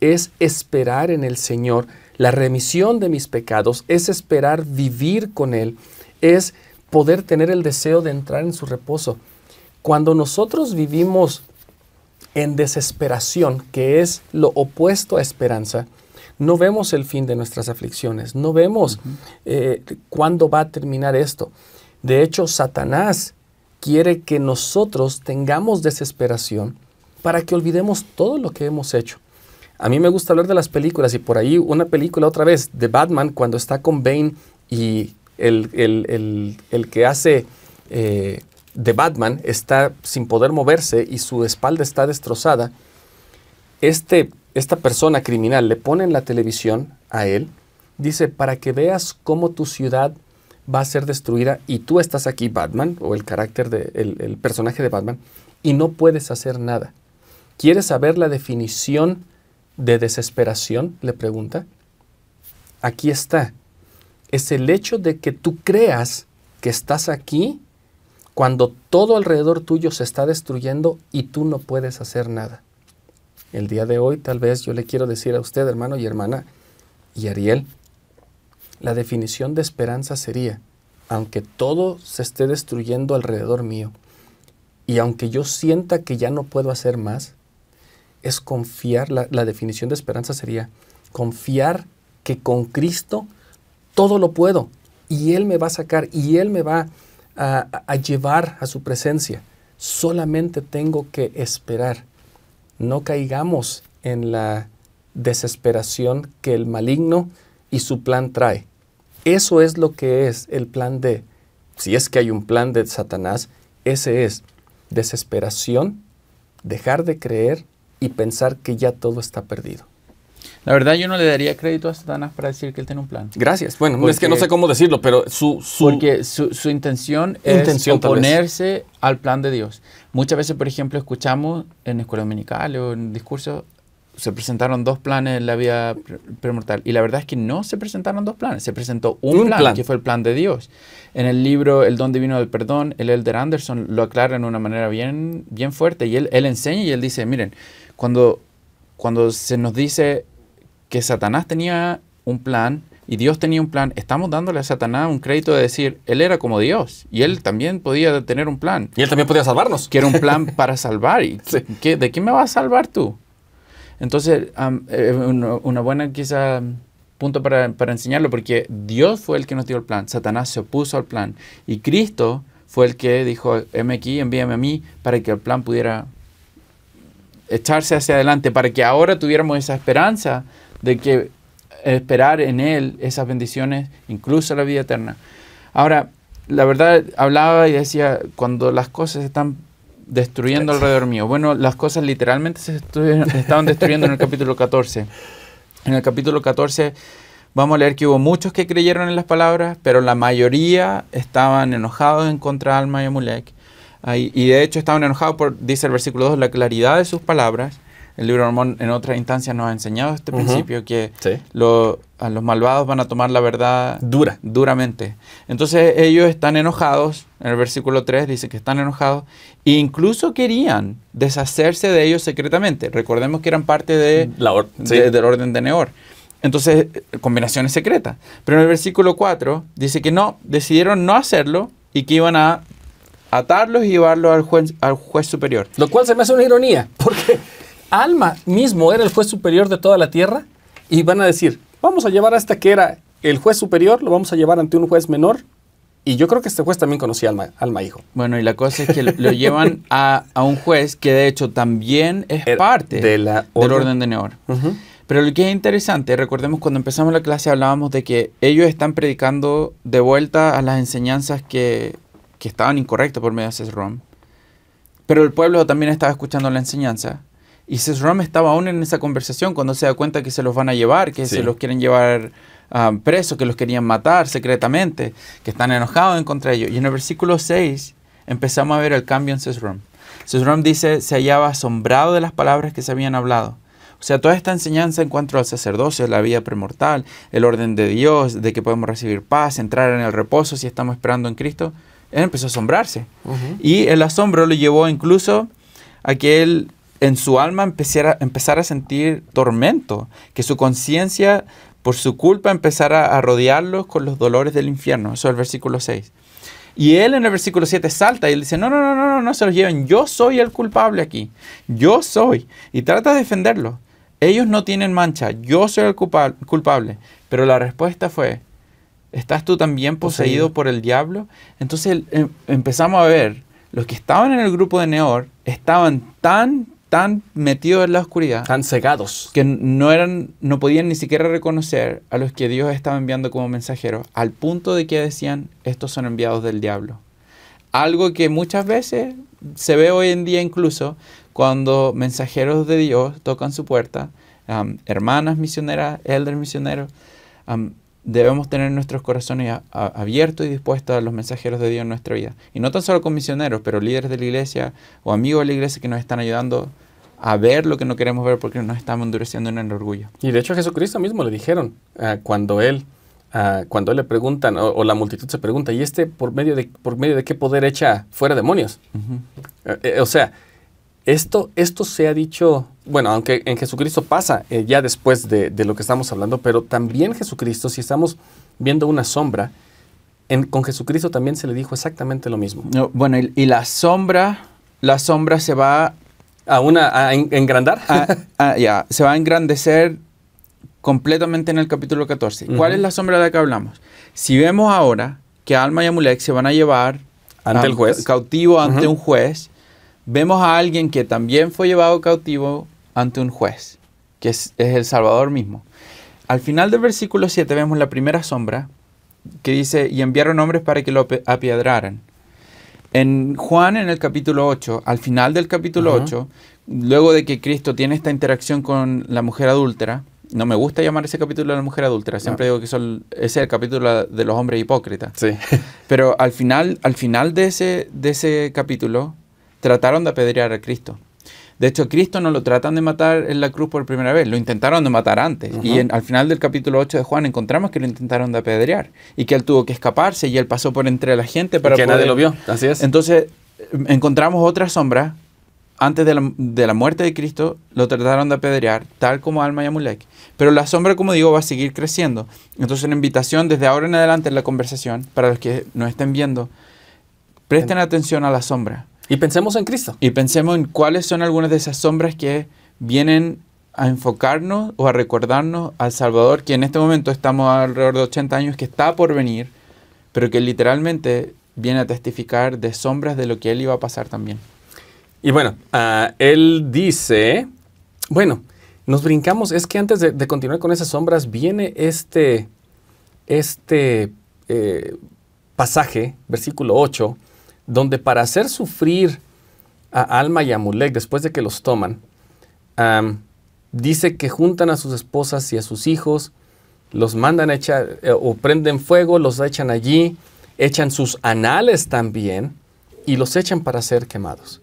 es esperar en el Señor la remisión de mis pecados, es esperar vivir con Él, es poder tener el deseo de entrar en su reposo. Cuando nosotros vivimos en desesperación, que es lo opuesto a esperanza, no vemos el fin de nuestras aflicciones, no vemos eh, cuándo va a terminar esto. De hecho, Satanás quiere que nosotros tengamos desesperación para que olvidemos todo lo que hemos hecho. A mí me gusta hablar de las películas y por ahí una película otra vez de Batman cuando está con Bane y el, que hace eh, de Batman está sin poder moverse y su espalda está destrozada. Este, esta persona criminal le pone en la televisión a él, dice, para que veas cómo tu ciudad va a ser destruida y tú estás aquí Batman o el carácter de el, personaje de Batman y no puedes hacer nada. ¿Quieres saber la definición de desesperación? le pregunta. Aquí está. Es el hecho de que tú creas que estás aquí cuando todo alrededor tuyo se está destruyendo y tú no puedes hacer nada. El día de hoy tal vez yo le quiero decir a usted, hermano y hermana, y Ariel, la definición de esperanza sería, aunque todo se esté destruyendo alrededor mío, y aunque yo sienta que ya no puedo hacer más, es confiar, la, definición de esperanza sería confiar que con Cristo todo lo puedo y Él me va a sacar y Él me va a llevar a su presencia. Solamente tengo que esperar. No caigamos en la desesperación que el maligno y su plan trae. Eso es lo que es el plan de, si es que hay un plan de Satanás, ese es desesperación, dejar de creer y pensar que ya todo está perdido. La verdad yo no le daría crédito a Satanás para decir que él tiene un plan. Gracias. Bueno, es que no sé cómo decirlo, pero su... su porque su, intención, intención es oponerse al plan de Dios. Muchas veces, por ejemplo, escuchamos en escuela dominical o en discursos se presentaron dos planes en la vida premortal. Y la verdad es que no se presentaron dos planes, se presentó un, plan, que fue el plan de Dios. En el libro El don divino del perdón, el Elder Anderson lo aclara de una manera bien, bien fuerte y él, enseña y él dice, miren, cuando, cuando se nos dice que Satanás tenía un plan y Dios tenía un plan, estamos dándole a Satanás un crédito de decir, él era como Dios y él también podía tener un plan. Y él también podía salvarnos. Que era un plan [LAUGHS] para salvar. ¿Y ¿qué, ¿De qué me vas a salvar tú? Entonces, eh, una, buena quizá punto para, enseñarlo, porque Dios fue el que nos dio el plan, Satanás se opuso al plan y Cristo fue el que dijo, heme aquí, envíame a mí para que el plan pudiera echarse hacia adelante, para que ahora tuviéramos esa esperanza de que esperar en Él esas bendiciones, incluso la vida eterna. Ahora, la verdad, hablaba y decía, cuando las cosas están destruyendo alrededor mío. Bueno, las cosas literalmente se estaban destruyendo en el capítulo 14. En el capítulo 14 vamos a leer que hubo muchos que creyeron en las palabras, pero la mayoría estaban enojados en contra de Alma y Amulek. Y de hecho estaban enojados por, dice el versículo 2, la claridad de sus palabras el libro Mormón en otras instancias nos ha enseñado este principio que los malvados van a tomar la verdad dura, duramente. Entonces ellos están enojados, en el versículo 3 dice que están enojados e incluso querían deshacerse de ellos secretamente. Recordemos que eran parte de, la del orden de Neor. Entonces, combinaciones secretas. Pero en el versículo 4 dice que no, decidieron no hacerlo y que iban a atarlos y llevarlos al juez, al juez superior. Lo cual se me hace una ironía, porque Alma mismo era el juez superior de toda la tierra y van a decir, vamos a llevar a este que era el juez superior, lo vamos a llevar ante un juez menor. Y yo creo que este juez también conocía Alma, Alma Hijo. Bueno, y la cosa es que lo llevan a, un juez que de hecho también es parte del orden de Neor. Pero lo que es interesante, recordemos cuando empezamos la clase hablábamos de que ellos están predicando de vuelta a las enseñanzas que, estaban incorrectas por medio de Rom Pero el pueblo también estaba escuchando la enseñanza. Y Sesrom estaba aún en esa conversación cuando se da cuenta que se los van a llevar, que se los quieren llevar ah, presos, que los querían matar secretamente, que están enojados en contra de ellos. Y en el versículo 6 empezamos a ver el cambio en Sesrom. Sesrom dice, se hallaba asombrado de las palabras que se habían hablado. O sea, toda esta enseñanza en cuanto al sacerdocio, la vida premortal, el orden de Dios, de que podemos recibir paz, entrar en el reposo si estamos esperando en Cristo, él empezó a asombrarse. Y el asombro lo llevó incluso a que él en su alma empezara, empezar a sentir tormento, que su conciencia por su culpa empezara a rodearlos con los dolores del infierno. Eso es el versículo 6. Y él en el versículo 7 salta y dice, no, no, no, no, no, no se los lleven, yo soy el culpable aquí, yo soy. Y trata de defenderlo. Ellos no tienen mancha, yo soy el culpable. Pero la respuesta fue, ¿estás tú también poseído, por el diablo? Entonces em, empezamos a ver, los que estaban en el grupo de Neor estaban tan tan metidos en la oscuridad. Tan cegados. Que no, eran, no podían ni siquiera reconocer a los que Dios estaba enviando como mensajeros, al punto de que decían, estos son enviados del diablo. Algo que muchas veces se ve hoy en día incluso cuando mensajeros de Dios tocan su puerta, hermanas misioneras, elder misioneros, debemos tener nuestros corazones abiertos y dispuestos a los mensajeros de Dios en nuestra vida. Y no tan solo con misioneros, pero líderes de la iglesia o amigos de la iglesia que nos están ayudando a ver lo que no queremos ver porque nos estamos endureciendo en el orgullo. Y de hecho Jesucristo mismo le dijeron eh, cuando él eh, cuando le preguntan o, la multitud se pregunta y este por medio de por medio de qué poder echa fuera demonios. Eh, o sea, esto, esto se ha dicho, bueno, aunque en Jesucristo pasa eh, ya después de, lo que estamos hablando, pero también Jesucristo, si estamos viendo una sombra, con Jesucristo también se le dijo exactamente lo mismo. bueno, y, la sombra, la sombra se va a una a engrandar. [LAUGHS] ya, se va a engrandecer completamente en el capítulo 14. ¿Cuál es la sombra de la que hablamos? Si vemos ahora que Alma y Amulek se van a llevar cautivo ante un juez, vemos a alguien que también fue llevado cautivo ante un juez, que es, el Salvador mismo. Al final del versículo 7 vemos la primera sombra que dice, y enviaron hombres para que lo apiedraran. En Juan, en el capítulo 8, al final del capítulo 8, luego de que Cristo tiene esta interacción con la mujer adúltera, no me gusta llamar ese capítulo la mujer adúltera, siempre digo que ese es el capítulo de los hombres hipócritas. Sí. Pero al final, al final de, ese, de ese capítulo, trataron de apedrear a Cristo. De hecho, Cristo no lo tratan de matar en la cruz por primera vez, lo intentaron de matar antes. Y en, al final del capítulo 8 de Juan encontramos que lo intentaron de apedrear y que él tuvo que escaparse y él pasó por entre la gente para... que nadie lo vio, así es. Entonces, encontramos otra sombra. Antes de la, muerte de Cristo lo trataron de apedrear, tal como Alma y Amulek. Pero la sombra, como digo, va a seguir creciendo. Entonces, una invitación desde ahora en adelante en la conversación, para los que nos estén viendo, presten atención a la sombra y pensemos en Cristo. Y pensemos en cuáles son algunas de esas sombras que vienen a enfocarnos o a recordarnos al Salvador, que en este momento estamos alrededor de 80 años, que está por venir, pero que literalmente viene a testificar de sombras de lo que él iba a pasar también. Y bueno, ah, él dice, bueno, nos brincamos, es que antes de, continuar con esas sombras viene este, este eh, pasaje, versículo 8, donde para hacer sufrir a Alma y a Mulek después de que los toman, dice que juntan a sus esposas y a sus hijos, los mandan a echar eh, o prenden fuego, los echan allí, echan sus anales también y los echan para ser quemados.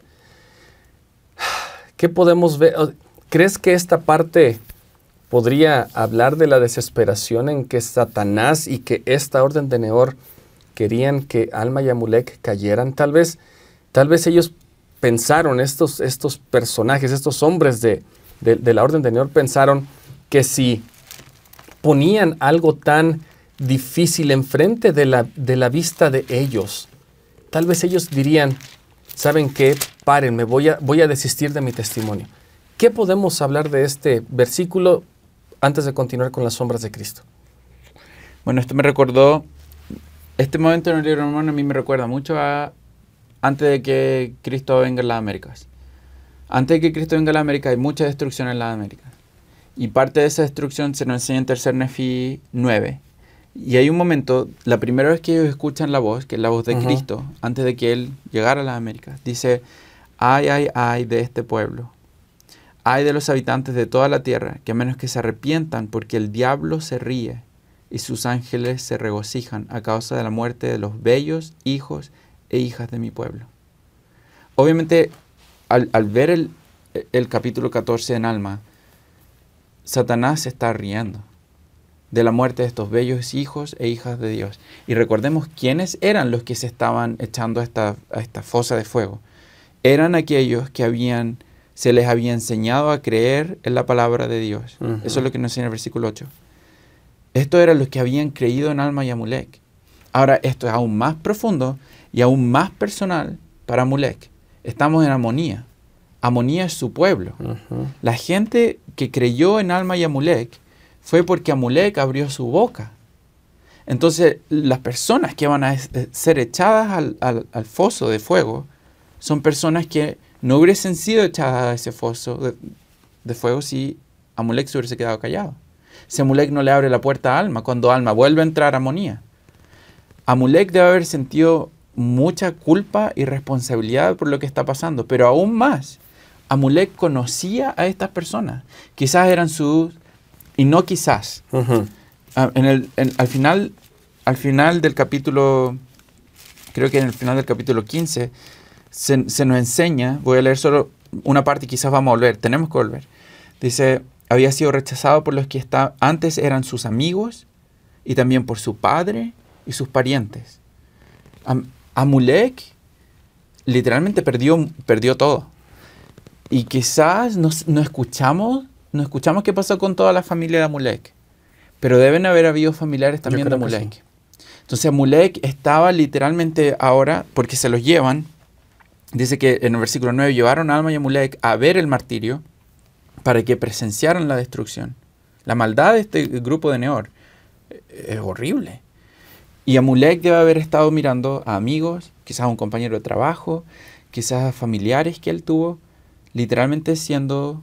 [SIGHS] ¿Qué podemos ver? ¿Crees que esta parte podría hablar de la desesperación en que Satanás y que esta orden de Neor querían que Alma y Amulek cayeran. Tal vez, tal vez ellos pensaron, estos, estos personajes, estos hombres de, la Orden de Neor pensaron que si ponían algo tan difícil enfrente de la, de la vista de ellos, tal vez ellos dirían, ¿saben qué? Párenme, voy a, voy a desistir de mi testimonio. ¿Qué podemos hablar de este versículo antes de continuar con las sombras de Cristo? Bueno, esto me recordó este momento en el libro hermano a mí me recuerda mucho a antes de que Cristo venga a las Américas. Antes de que Cristo venga a las Américas hay mucha destrucción en las Américas. Y parte de esa destrucción se nos enseña en tercer Nefi 9. Y hay un momento, la primera vez que ellos escuchan la voz, que es la voz de Cristo, antes de que Él llegara a las Américas, dice, ay, ay, ay de este pueblo. Ay de los habitantes de toda la tierra, que a menos que se arrepientan, porque el diablo se ríe y sus ángeles se regocijan a causa de la muerte de los bellos hijos e hijas de mi pueblo. Obviamente, al, ver el, capítulo 14 en Alma, Satanás se está riendo de la muerte de estos bellos hijos e hijas de Dios. Y recordemos quiénes eran los que se estaban echando a esta, a esta fosa de fuego. Eran aquellos que habían, se les había enseñado a creer en la palabra de Dios. Eso es lo que nos enseña el versículo 8. Estos eran los que habían creído en Alma y Amulek. Ahora, esto es aún más profundo y aún más personal para Amulek. Estamos en Amonía. Amonía es su pueblo. La gente que creyó en Alma y Amulek fue porque Amulek abrió su boca. Entonces, las personas que van a eh, ser echadas al, foso de fuego son personas que no hubiesen sido echadas a ese foso de, fuego si Amulek se hubiese quedado callado. Semulek no le abre la puerta a Alma cuando Alma vuelve a entrar a Monía. Amulek debe haber sentido mucha culpa y responsabilidad por lo que está pasando, pero aún más, Amulek conocía a estas personas. Quizás eran sus... y no quizás. Ah, al, final, al final del capítulo, creo que en el final del capítulo 15, se, nos enseña, voy a leer solo una parte, y quizás vamos a volver, tenemos que volver. Dice, había sido rechazado por los que antes eran sus amigos y también por su padre y sus parientes. Amulek literalmente perdió, perdió todo. Y quizás no, no, escuchamos, no escuchamos qué pasó con toda la familia de Amulek, pero deben haber habido familiares también de Amulek. Entonces Amulek estaba literalmente ahora, porque se los llevan, dice que en el versículo 9 llevaron a Alma y Amulek a ver el martirio para que presenciaran la destrucción. La maldad de este grupo de Neor eh, es horrible. Y Amulek debe haber estado mirando a amigos, quizás a un compañero de trabajo, quizás a familiares que él tuvo, literalmente siendo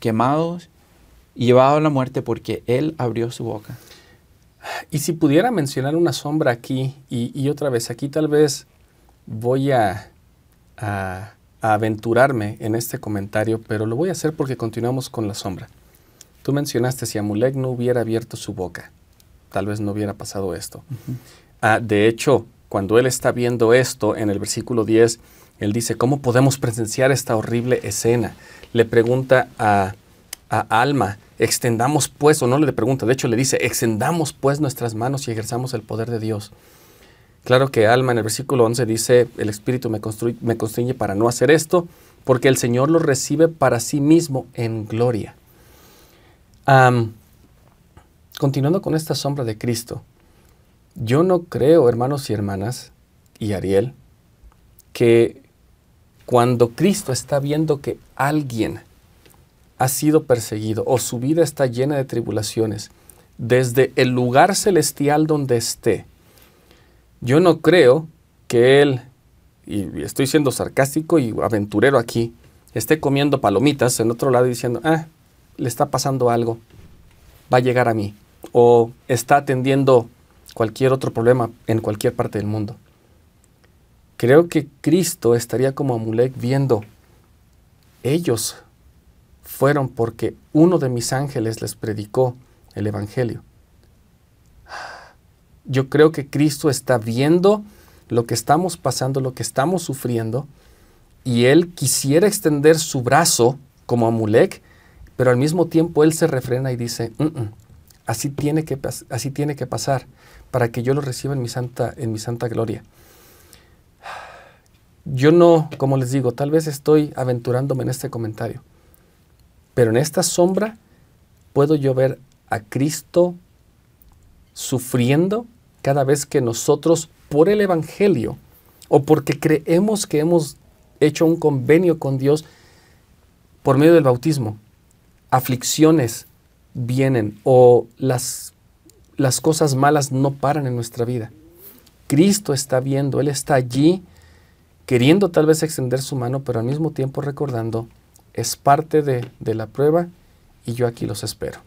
quemados y llevados a la muerte porque él abrió su boca. Y si pudiera mencionar una sombra aquí y, otra vez, aquí tal vez voy a aventurarme en este comentario, pero lo voy a hacer porque continuamos con la sombra. Tú mencionaste si Amulek no hubiera abierto su boca, tal vez no hubiera pasado esto. Ah, de hecho, cuando él está viendo esto en el versículo 10, él dice, ¿cómo podemos presenciar esta horrible escena? Le pregunta a, a Alma, extendamos pues, o no le pregunta, de hecho le dice, extendamos pues nuestras manos y ejerzamos el poder de Dios. Claro que Alma en el versículo 11 dice, el Espíritu me, me constriñe para no hacer esto, porque el Señor lo recibe para sí mismo en gloria. continuando con esta sombra de Cristo, yo no creo, hermanos y hermanas, y Ariel, que cuando Cristo está viendo que alguien ha sido perseguido o su vida está llena de tribulaciones, desde el lugar celestial donde esté, yo no creo que él, y estoy siendo sarcástico y aventurero aquí, esté comiendo palomitas en otro lado diciendo, ah, le está pasando algo, va a llegar a mí, o está atendiendo cualquier otro problema en cualquier parte del mundo. Creo que Cristo estaría como Amulek viendo, ellos fueron porque uno de mis ángeles les predicó el Evangelio. Yo creo que Cristo está viendo lo que estamos pasando, lo que estamos sufriendo, y Él quisiera extender su brazo como Amulek, pero al mismo tiempo Él se refrena y dice, así, tiene que, así tiene que pasar para que yo lo reciba en mi santa, en mi santa gloria. Yo no, como les digo, tal vez estoy aventurándome en este comentario, pero en esta sombra puedo yo ver a Cristo sufriendo cada vez que nosotros, por el Evangelio, o porque creemos que hemos hecho un convenio con Dios por medio del bautismo, aflicciones vienen o las, las cosas malas no paran en nuestra vida. Cristo está viendo, Él está allí queriendo tal vez extender su mano, pero al mismo tiempo recordando, es parte de la prueba y yo aquí los espero.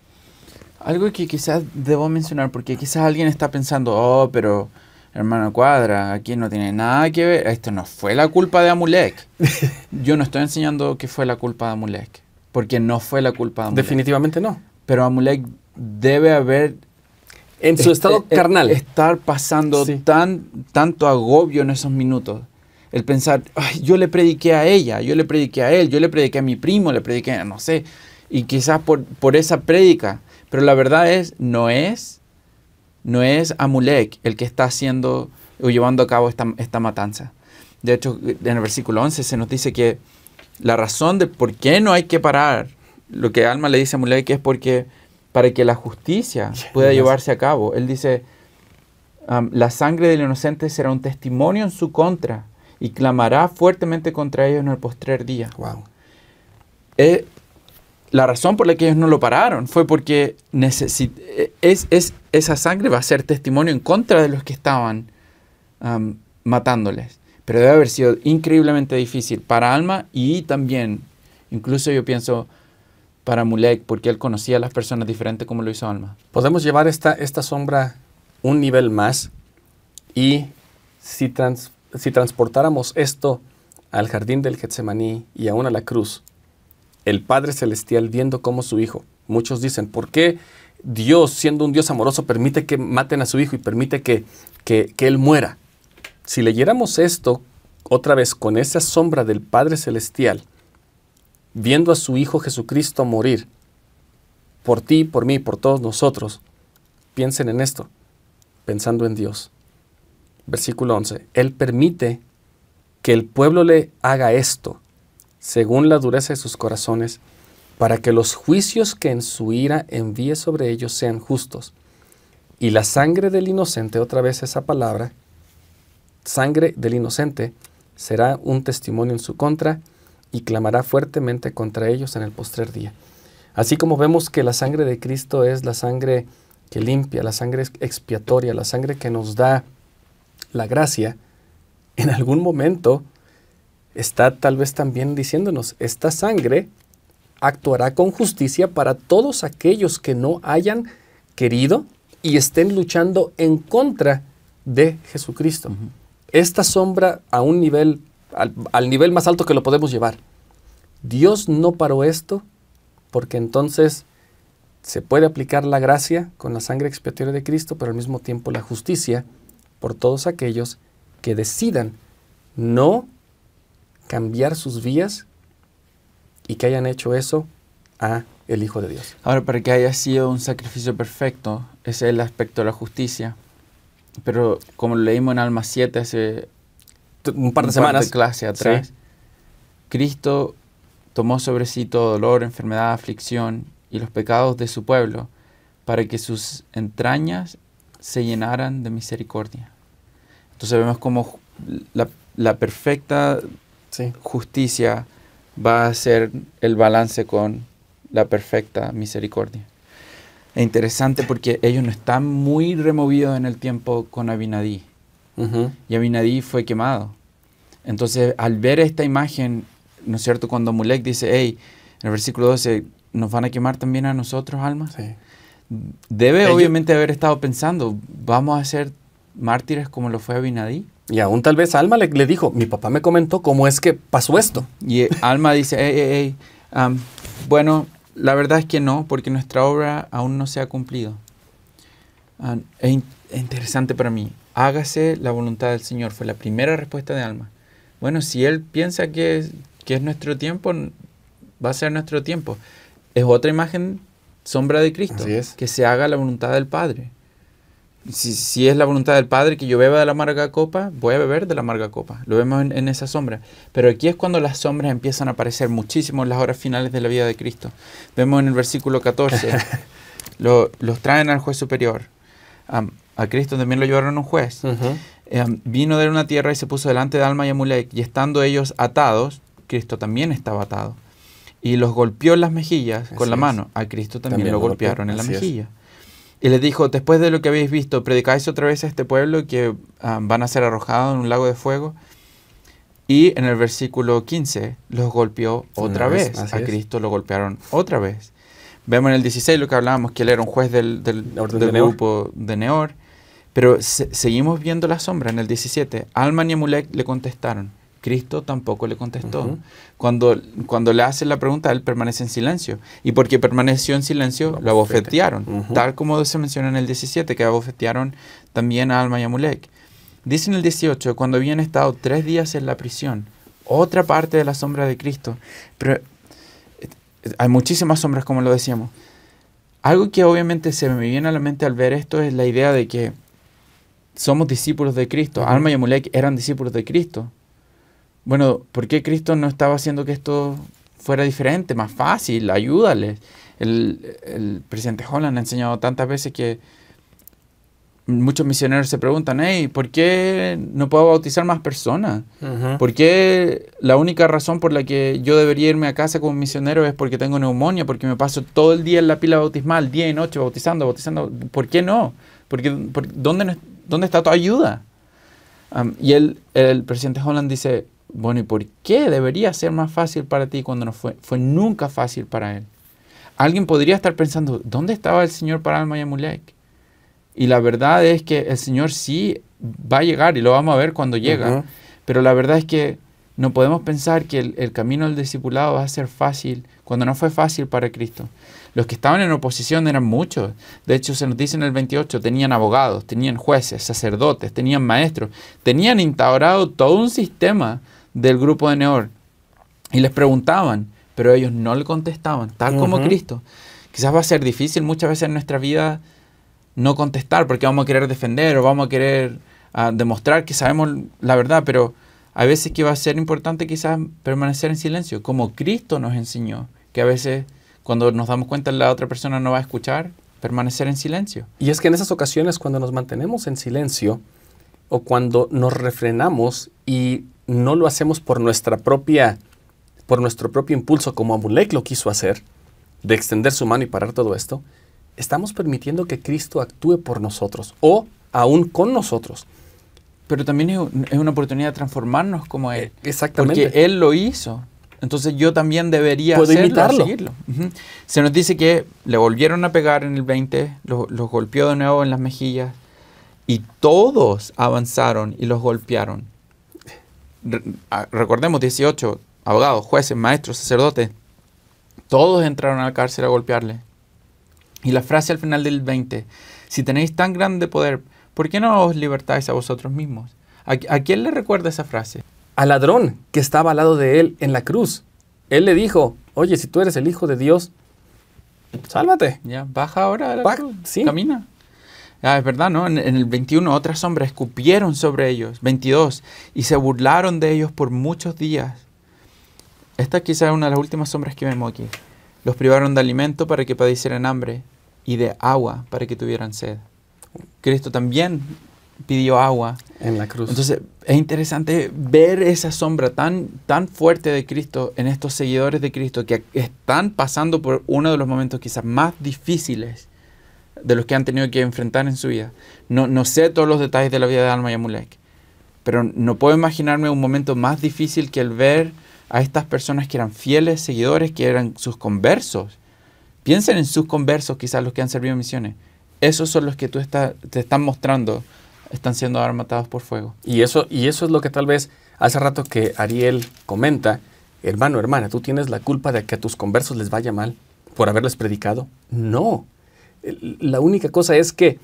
Algo que quizás debo mencionar, porque quizás alguien está pensando, oh, pero hermano Cuadra, aquí no tiene nada que ver, esto no fue la culpa de Amulek. [LAUGHS] Yo no estoy enseñando que fue la culpa de Amulek, porque no fue la culpa de Amulek. Definitivamente no. Pero Amulek debe haber... En su este, estado e, carnal. Estar pasando tan, tanto agobio en esos minutos. El pensar, yo le prediqué a ella, yo le prediqué a él, yo le prediqué a mi primo, le prediqué a, no sé. Y quizás por, por esa prédica pero la verdad es, no es, no es Amulek el que está haciendo o llevando a cabo esta, matanza. De hecho, en el versículo 11 se nos dice que la razón de por qué no hay que parar, lo que Alma le dice a Amulek es porque para que la justicia pueda llevarse a cabo. Él dice, la sangre del inocente será un testimonio en su contra y clamará fuertemente contra ellos en el postrer día. Wow la razón por la que ellos no lo pararon fue porque eh, es, esa sangre va a ser testimonio en contra de los que estaban matándoles. Pero debe haber sido increíblemente difícil para Alma y también, incluso yo pienso, para Mulek, porque él conocía a las personas diferentes como lo hizo Alma. Podemos llevar esta, esta sombra un nivel más y si, si transportáramos esto al jardín del Getsemaní y aún a la cruz, el Padre Celestial viendo cómo su hijo. Muchos dicen, ¿por qué Dios, siendo un Dios amoroso, permite que maten a su hijo y permite que, que, que Él muera? Si leyéramos esto otra vez con esa sombra del Padre Celestial, viendo a su Hijo Jesucristo morir, por ti, por mí, por todos nosotros, piensen en esto, pensando en Dios. Versículo 11, Él permite que el pueblo le haga esto según la dureza de sus corazones, para que los juicios que en su ira envíe sobre ellos sean justos. Y la sangre del inocente, otra vez esa palabra, sangre del inocente, será un testimonio en su contra y clamará fuertemente contra ellos en el postrer día. Así como vemos que la sangre de Cristo es la sangre que limpia, la sangre expiatoria, la sangre que nos da la gracia, en algún momento está tal vez también diciéndonos, esta sangre actuará con justicia para todos aquellos que no hayan querido y estén luchando en contra de Jesucristo. Esta sombra a un nivel, al, al, nivel más alto que lo podemos llevar. Dios no paró esto porque entonces se puede aplicar la gracia con la sangre expiatoria de Cristo, pero al mismo tiempo la justicia por todos aquellos que decidan no cambiar sus vías y que hayan hecho eso a el Hijo de Dios. Ahora, para que haya sido un sacrificio perfecto, ese es el aspecto de la justicia. Pero como leímos en Alma 7 hace un par de semanas, clase atrás, Cristo tomó sobre sí todo dolor, enfermedad, aflicción y los pecados de su pueblo para que sus entrañas se llenaran de misericordia. Entonces vemos como la perfecta justicia va a ser el balance con la perfecta misericordia. Es interesante porque ellos no están muy removidos en el tiempo con Abinadí. Y Abinadí fue quemado. Entonces, al ver esta imagen, ¿no es cierto? Cuando Mulek dice, hey, en el versículo 12, ¿nos van a quemar también a nosotros, almas? Debe obviamente haber estado pensando, vamos a ser mártires como lo fue Abinadí. Y aún tal vez Alma le, dijo, mi papá me comentó cómo es que pasó esto. Y eh, Alma dice, bueno, la verdad es que no, porque nuestra obra aún no se ha cumplido. es, interesante para mí. Hágase la voluntad del Señor, fue la primera respuesta de Alma. Bueno, si Él piensa que es, nuestro tiempo, va a ser nuestro tiempo. Es otra imagen, sombra de Cristo, que se haga la voluntad del Padre si, es la voluntad del Padre que yo beba de la amarga copa, voy a beber de la amarga copa. Lo vemos en, esa sombra. Pero aquí es cuando las sombras empiezan a aparecer muchísimo en las horas finales de la vida de Cristo. Vemos en el versículo 14, [LAUGHS] lo, los traen al juez superior. a Cristo también lo llevaron un juez. vino de una tierra y se puso delante de Alma y Amulek. Y estando ellos atados, Cristo también estaba atado. Y los golpeó en las mejillas con la mano. A Cristo también, lo, golpearon en la mejilla. Y les dijo, después de lo que habéis visto, predicáis otra vez a este pueblo que ah, van a ser arrojados en un lago de fuego. Y en el versículo 15 los golpeó otra vez. A Cristo lo golpearon otra vez. Vemos en el 16 lo que hablábamos, que él era un juez del, del, de grupo de Neor. Pero seguimos viendo la sombra en el 17. Alman y Amulek le contestaron. Cristo tampoco le contestó. cuando, cuando le hacen la pregunta, él permanece en silencio. Y porque permaneció en silencio, lo abofetearon. Tal como se menciona en el 17, que abofetearon también a Alma y Amulek Mulek. Dice en el 18, cuando habían estado tres días en la prisión, otra parte de la sombra de Cristo. Pero eh, hay muchísimas sombras, como lo decíamos. Algo que obviamente se me viene a la mente al ver esto es la idea de que somos discípulos de Cristo. Alma y Amulek eran discípulos de Cristo bueno, ¿por qué Cristo no estaba haciendo que esto fuera diferente, más fácil? Ayúdale. El, presidente Holland ha enseñado tantas veces que muchos misioneros se preguntan, hey, ¿por qué no puedo bautizar más personas? ¿Por qué la única razón por la que yo debería irme a casa como misionero es porque tengo neumonía, porque me paso todo el día en la pila bautismal, día y noche, bautizando, bautizando? ¿Por qué no? por, ¿dónde, ¿Dónde está tu ayuda? y el presidente Holland dice, bueno, ¿y por qué debería ser más fácil para ti cuando no fue? Fue nunca fácil para él. Alguien podría estar pensando, ¿dónde estaba el Señor para Alma y Amulek? Y la verdad es que el Señor sí va a llegar y lo vamos a ver cuando llega. Pero la verdad es que no podemos pensar que el, camino del discipulado va a ser fácil cuando no fue fácil para Cristo. Los que estaban en oposición eran muchos. De hecho, se nos dice en el 28, tenían abogados, tenían jueces, sacerdotes, tenían maestros, tenían instaurado todo un sistema del grupo de Neor y les preguntaban, pero ellos no le contestaban, tal como Cristo. Quizás va a ser difícil muchas veces en nuestra vida no contestar porque vamos a querer defender o vamos a querer ah, demostrar que sabemos la verdad, pero a veces que va a ser importante quizás permanecer en silencio, como Cristo nos enseñó, que a veces cuando nos damos cuenta la otra persona no va a escuchar, permanecer en silencio. Y es que en esas ocasiones cuando nos mantenemos en silencio o cuando nos refrenamos y no lo hacemos por nuestra propia, por nuestro propio impulso, como Amulek lo quiso hacer, de extender su mano y parar todo esto, estamos permitiendo que Cristo actúe por nosotros o aún con nosotros. Pero también es, una oportunidad de transformarnos como Él. Eh, exactamente. Porque Él lo hizo. Entonces yo también debería Puedo hacerlo, Se nos dice que le volvieron a pegar en el 20, los lo golpeó de nuevo en las mejillas y todos avanzaron y los golpearon recordemos, 18 abogados, jueces, maestros, sacerdotes, todos entraron a la cárcel a golpearle. Y la frase al final del 20, si tenéis tan grande poder, ¿por qué no os libertáis a vosotros mismos? ¿A, quién le recuerda esa frase? Al ladrón que estaba al lado de él en la cruz. Él le dijo, oye, si tú eres el Hijo de Dios, sálvate. Ya, baja ahora camina. Ah, es verdad, ¿no? En, el 21 otras sombras escupieron sobre ellos, 22, y se burlaron de ellos por muchos días. Esta quizá es una de las últimas sombras que vemos aquí. Los privaron de alimento para que padecieran hambre y de agua para que tuvieran sed. Cristo también pidió agua. En la cruz. Entonces es interesante ver esa sombra tan, tan fuerte de Cristo en estos seguidores de Cristo que están pasando por uno de los momentos quizás más difíciles de los que han tenido que enfrentar en su vida. No, no sé todos los detalles de la vida de Alma y Amulek, pero no puedo imaginarme un momento más difícil que el ver a estas personas que eran fieles seguidores, que eran sus conversos. Piensen en sus conversos, quizás los que han servido misiones. Esos son los que tú está, te están mostrando, están siendo ahora por fuego. Y eso, y eso es lo que tal vez hace rato que Ariel comenta, hermano, hermana, ¿tú tienes la culpa de que a tus conversos les vaya mal por haberles predicado? No, la única cosa es que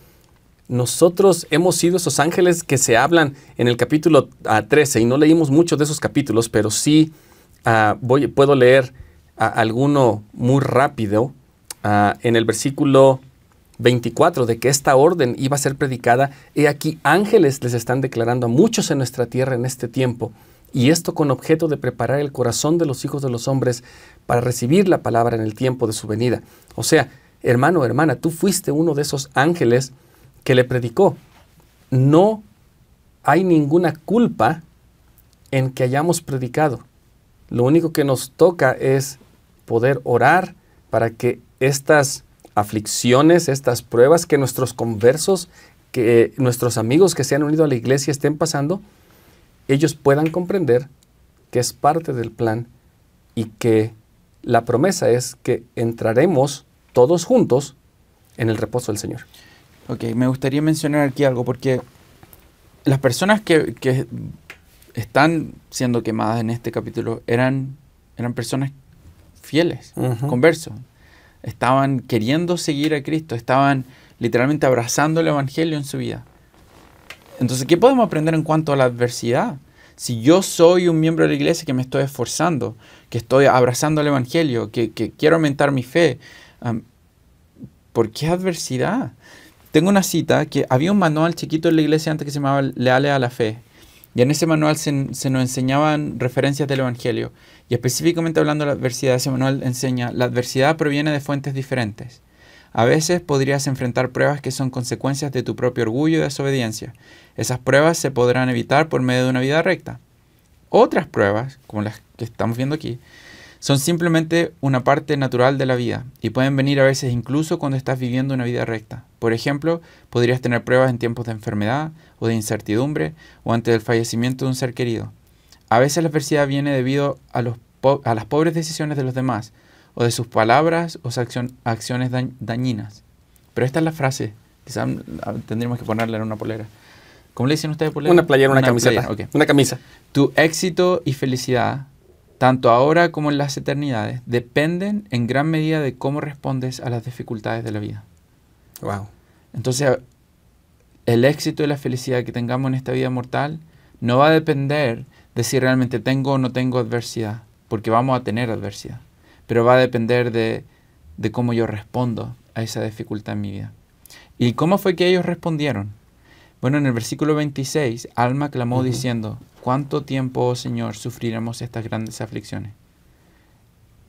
nosotros hemos sido esos ángeles que se hablan en el capítulo ah, trece 13 y no leímos mucho de esos capítulos, pero sí ah, voy, puedo leer ah, alguno muy rápido en el versículo 24 de que esta orden iba a ser predicada. He aquí ángeles les están declarando a muchos en nuestra tierra en este tiempo y esto con objeto de preparar el corazón de los hijos de los hombres para recibir la palabra en el tiempo de su venida. O sea, Hermano, hermana, tú fuiste uno de esos ángeles que le predicó. No hay ninguna culpa en que hayamos predicado. Lo único que nos toca es poder orar para que estas aflicciones, estas pruebas que nuestros conversos, que eh, nuestros amigos que se han unido a la iglesia estén pasando, ellos puedan comprender que es parte del plan y que la promesa es que entraremos todos juntos en el reposo del Señor. Ok, me gustaría mencionar aquí algo, porque las personas que, están siendo quemadas en este capítulo eran, eran personas fieles, conversos. Estaban queriendo seguir a Cristo, estaban literalmente abrazando el Evangelio en su vida. Entonces, ¿qué podemos aprender en cuanto a la adversidad? Si yo soy un miembro de la iglesia que me estoy esforzando, que estoy abrazando el Evangelio, que, que quiero aumentar mi fe, ¿Por qué adversidad? Tengo una cita que había un manual chiquito en la iglesia antes que se llamaba Leales a la Fe. Y en ese manual se, nos enseñaban referencias del Evangelio. Y específicamente hablando de la adversidad, ese manual enseña, la adversidad proviene de fuentes diferentes. A veces podrías enfrentar pruebas que son consecuencias de tu propio orgullo y desobediencia. Esas pruebas se podrán evitar por medio de una vida recta. Otras pruebas, como las que estamos viendo aquí, son simplemente una parte natural de la vida y pueden venir a veces incluso cuando estás viviendo una vida recta. Por ejemplo, podrías tener pruebas en tiempos de enfermedad o de incertidumbre o ante el fallecimiento de un ser querido. A veces la adversidad viene debido a, los a las pobres decisiones de los demás o de sus palabras o acciones dañinas. Pero esta es la frase, quizás ah, tendríamos que ponerla en una polera. ¿Cómo le dicen ustedes polera? Una playera, una, camiseta. Una camisa. Tu éxito y felicidad tanto ahora como en las eternidades, dependen en gran medida de cómo respondes a las dificultades de la vida. Wow. Entonces, el éxito y la felicidad que tengamos en esta vida mortal no va a depender de si realmente tengo o no tengo adversidad, porque vamos a tener adversidad, pero va a depender de, de cómo yo respondo a esa dificultad en mi vida. ¿Y cómo fue que ellos respondieron? Bueno, en el versículo 26, Alma clamó diciendo, cuánto tiempo, Señor, sufriremos estas grandes aflicciones?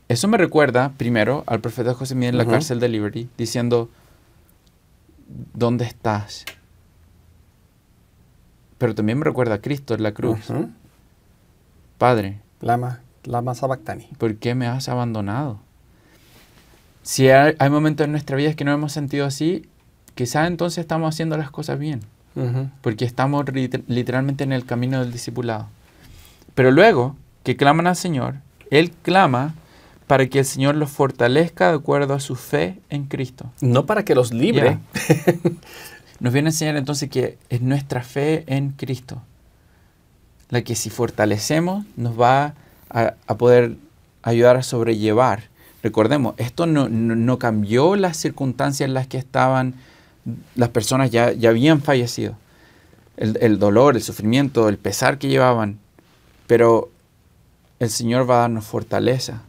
Eso me recuerda, primero, al profeta José Miguel en la cárcel de Liberty, diciendo, ¿dónde estás? Pero también me recuerda a Cristo en la cruz. Padre. Lama, Lama Sabactani. ¿Por qué me has abandonado? Si hay, momentos en nuestra vida que no hemos sentido así, quizá entonces estamos haciendo las cosas bien. Porque estamos literalmente en el camino del discipulado. Pero luego que claman al Señor, Él clama para que el Señor los fortalezca de acuerdo a su fe en Cristo. No para que los libre. [LAUGHS] Nos viene a enseñar entonces que es nuestra fe en Cristo la que si fortalecemos nos va a, poder ayudar a sobrellevar. Recordemos, esto no cambió las circunstancias en las que estaban las personas ya, ya habían fallecido. El, dolor, el sufrimiento, el pesar que llevaban. Pero el Señor va a darnos fortaleza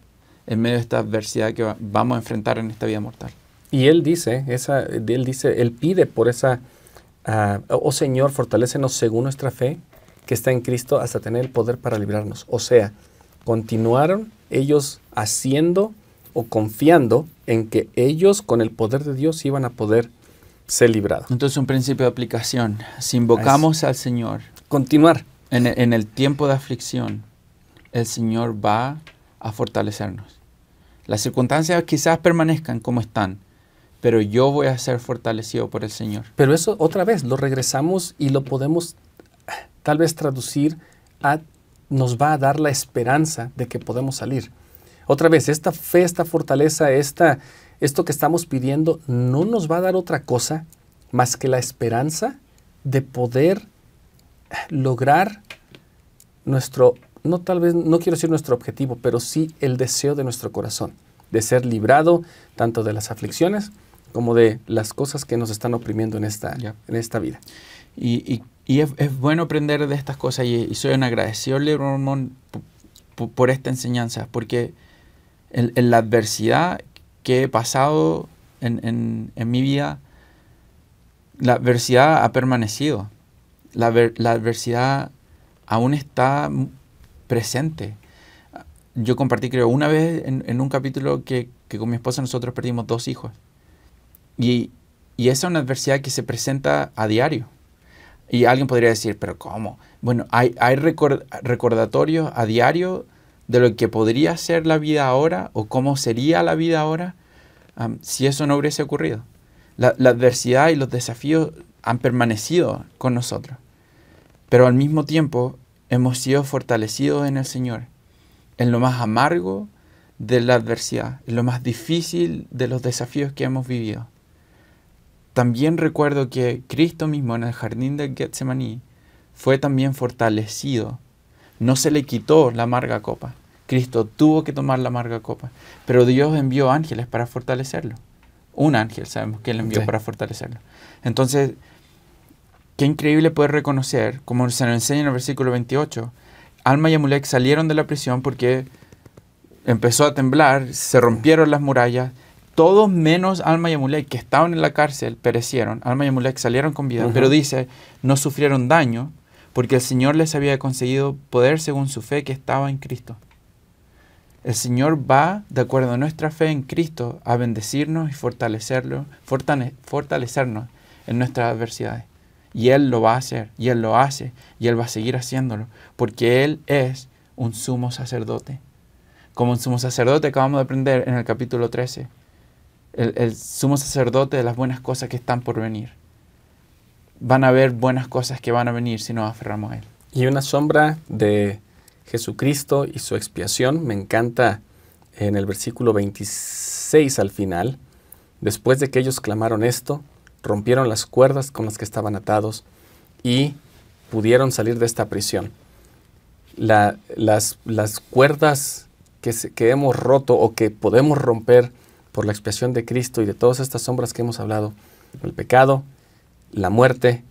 en medio de esta adversidad que vamos a enfrentar en esta vida mortal. Y Él dice, esa, Él dice, Él pide por esa, ah, oh, oh Señor, fortalécenos según nuestra fe que está en Cristo hasta tener el poder para librarnos. O sea, continuaron ellos haciendo o confiando en que ellos con el poder de Dios iban a poder librado. Entonces un principio de aplicación. Si invocamos al Señor. Continuar. En, en el tiempo de aflicción, el Señor va a fortalecernos. Las circunstancias quizás permanezcan como están, pero yo voy a ser fortalecido por el Señor. Pero eso otra vez lo regresamos y lo podemos tal vez traducir a nos va a dar la esperanza de que podemos salir. Otra vez, esta fe, esta fortaleza, esta esto que estamos pidiendo no nos va a dar otra cosa más que la esperanza de poder lograr nuestro, no tal vez, no quiero decir nuestro objetivo, pero sí el deseo de nuestro corazón, de ser librado tanto de las aflicciones como de las cosas que nos están oprimiendo en esta, en esta vida. Y, es, bueno aprender de estas cosas y, soy un agradecido, por, esta enseñanza, porque en la adversidad que he pasado en, mi vida, la adversidad ha permanecido. La, adversidad aún está presente. Yo compartí, creo, una vez en, un capítulo que, con mi esposa nosotros perdimos dos hijos. Y, esa es una adversidad que se presenta a diario. Y alguien podría decir, pero ¿cómo? Bueno, hay, hay recordatorios a diario de lo que podría ser la vida ahora o cómo sería la vida ahora si eso no hubiese ocurrido. la, adversidad y los desafíos han permanecido con nosotros, pero al mismo tiempo hemos sido fortalecidos en el Señor, en lo más amargo de la adversidad, en lo más difícil de los desafíos que hemos vivido. También recuerdo que Cristo mismo en el jardín de Getsemaní fue también fortalecido. No se le quitó la amarga copa, Cristo tuvo que tomar la amarga copa, pero Dios envió ángeles para fortalecerlo. Un ángel sabemos que él envió para fortalecerlo. Entonces, qué increíble poder reconocer, como se nos enseña en el versículo 28, Alma y Amulek salieron de la prisión porque empezó a temblar, se rompieron las murallas, todos menos Alma y Amulek, que estaban en la cárcel, perecieron. Alma y Amulek salieron con vida, pero dice, no sufrieron daño porque el Señor les había conseguido poder según su fe que estaba en Cristo. El Señor va, de acuerdo a nuestra fe en Cristo, a bendecirnos y fortalecerlo, fortalecernos en nuestras adversidades. Y Él lo va a hacer, y Él lo hace, y Él va a seguir haciéndolo, porque Él es un sumo sacerdote. Como un sumo sacerdote acabamos de aprender en el capítulo 13, el, el sumo sacerdote de las buenas cosas que están por venir. Van a haber buenas cosas que van a venir si nos aferramos a Él. Y una sombra de Jesucristo y su expiación. Me encanta en el versículo 26 al final. Después de que ellos clamaron esto, rompieron las cuerdas con las que estaban atados y pudieron salir de esta prisión. las, las, cuerdas que, que hemos roto o que podemos romper por la expiación de Cristo y de todas estas sombras que hemos hablado, el pecado, la muerte,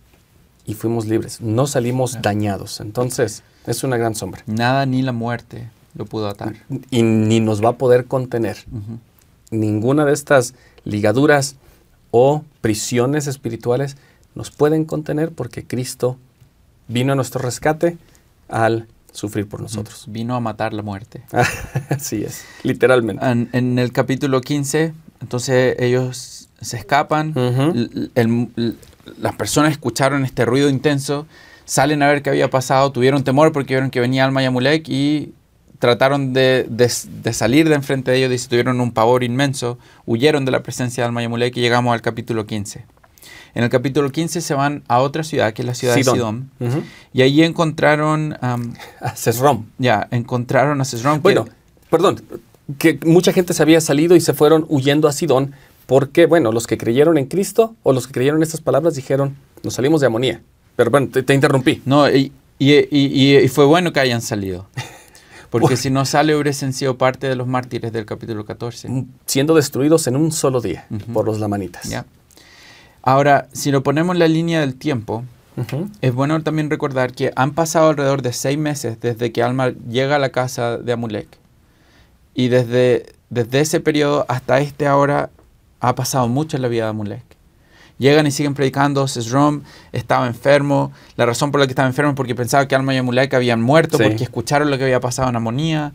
y fuimos libres, no salimos dañados. Entonces, es una gran sombra. Nada ni la muerte lo pudo atar. Y ni nos va a poder contener. Ninguna de estas ligaduras o prisiones espirituales nos pueden contener porque Cristo vino a nuestro rescate al sufrir por nosotros. Vino a matar la muerte. [LAUGHS] Así es, literalmente. En, el capítulo 15, entonces ellos se escapan, el, las personas escucharon este ruido intenso, salen a ver qué había pasado, tuvieron temor porque vieron que venía Alma y y trataron de, salir de enfrente de ellos y tuvieron un pavor inmenso, huyeron de la presencia de Alma y y llegamos al capítulo 15. En el capítulo 15 se van a otra ciudad, que es la ciudad de Sidón. Y allí encontraron... [LAUGHS] a Cesrom. Ya, encontraron a Cesrom. Bueno, perdón, que mucha gente se había salido y se fueron huyendo a Sidón porque, bueno, los que creyeron en Cristo o los que creyeron estas palabras dijeron, nos salimos de Amonía. Pero bueno, te, interrumpí. No, y, fue bueno que hayan salido. [LAUGHS] Porque si no sale, hubiesen sido parte de los mártires del capítulo 14. Mm, siendo destruidos en un solo día por los lamanitas. Ahora, si lo ponemos en la línea del tiempo, es bueno también recordar que han pasado alrededor de seis meses desde que Alma llega a la casa de Amulek. Y desde, desde ese periodo hasta este ahora ha pasado mucho en la vida de Amulek. Llegan y siguen predicando, Sesrom estaba enfermo, la razón por la que estaba enfermo es porque pensaba que Alma y Amulek habían muerto, porque escucharon lo que había pasado en Amonía,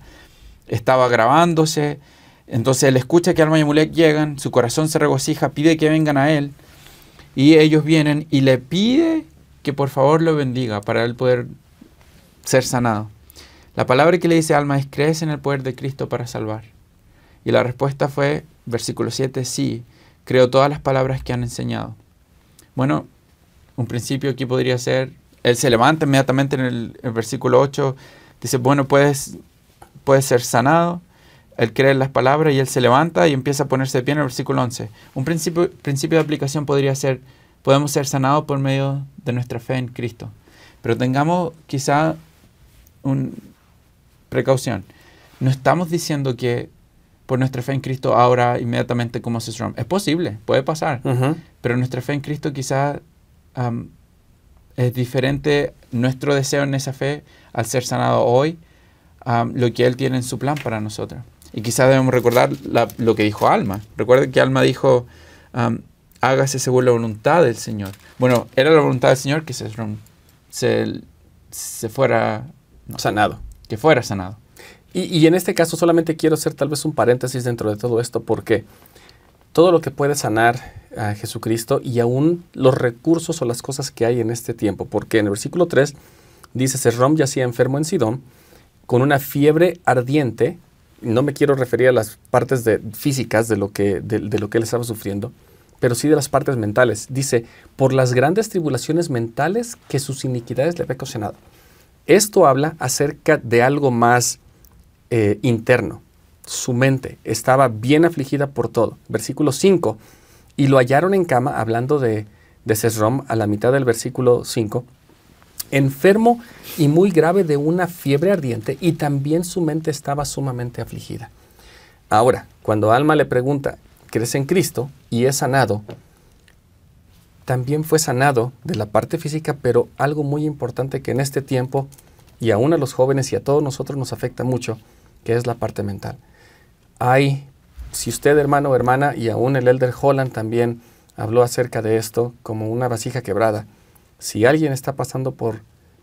estaba grabándose, entonces él escucha que Alma y Amulek llegan, su corazón se regocija, pide que vengan a él, y ellos vienen y le pide que por favor lo bendiga para él poder ser sanado. La palabra que le dice Alma es, crees en el poder de Cristo para salvar. Y la respuesta fue, Versículo 7, sí, creo todas las palabras que han enseñado. Bueno, un principio aquí podría ser, él se levanta inmediatamente en el, versículo 8, dice, bueno, puedes, puedes ser sanado, él cree en las palabras y él se levanta y empieza a ponerse de pie en el versículo 11. Un principio, principio de aplicación podría ser, podemos ser sanados por medio de nuestra fe en Cristo, pero tengamos quizá una precaución. No estamos diciendo que por nuestra fe en Cristo ahora inmediatamente como se Trump. Es posible, puede pasar, pero nuestra fe en Cristo quizás es diferente, nuestro deseo en esa fe al ser sanado hoy, lo que Él tiene en su plan para nosotros. Y quizás debemos recordar lo que dijo Alma. Recuerden que Alma dijo, hágase según la voluntad del Señor. Bueno, era la voluntad del Señor que se, se, fuera sanado. Que fuera sanado. Y, en este caso solamente quiero hacer tal vez un paréntesis dentro de todo esto, porque todo lo que puede sanar a Jesucristo y aún los recursos o las cosas que hay en este tiempo. Porque en el versículo 3 dice, ya yacía enfermo en Sidón con una fiebre ardiente. No me quiero referir a las partes de, físicas de lo, que, de, lo que él estaba sufriendo, pero sí de las partes mentales. Dice, por las grandes tribulaciones mentales que sus iniquidades le había ocasionado. Esto habla acerca de algo más eh, interno. Su mente estaba bien afligida por todo. Versículo 5. Y lo hallaron en cama, hablando de, de Cesrom a la mitad del versículo 5, enfermo y muy grave de una fiebre ardiente y también su mente estaba sumamente afligida. Ahora, cuando Alma le pregunta, ¿crees en Cristo? y es sanado, también fue sanado de la parte física, pero algo muy importante que en este tiempo y aún a los jóvenes y a todos nosotros nos afecta mucho, que es la parte mental. Hay, si usted hermano o hermana, y aún el Elder Holland también habló acerca de esto como una vasija quebrada, si alguien está pasando por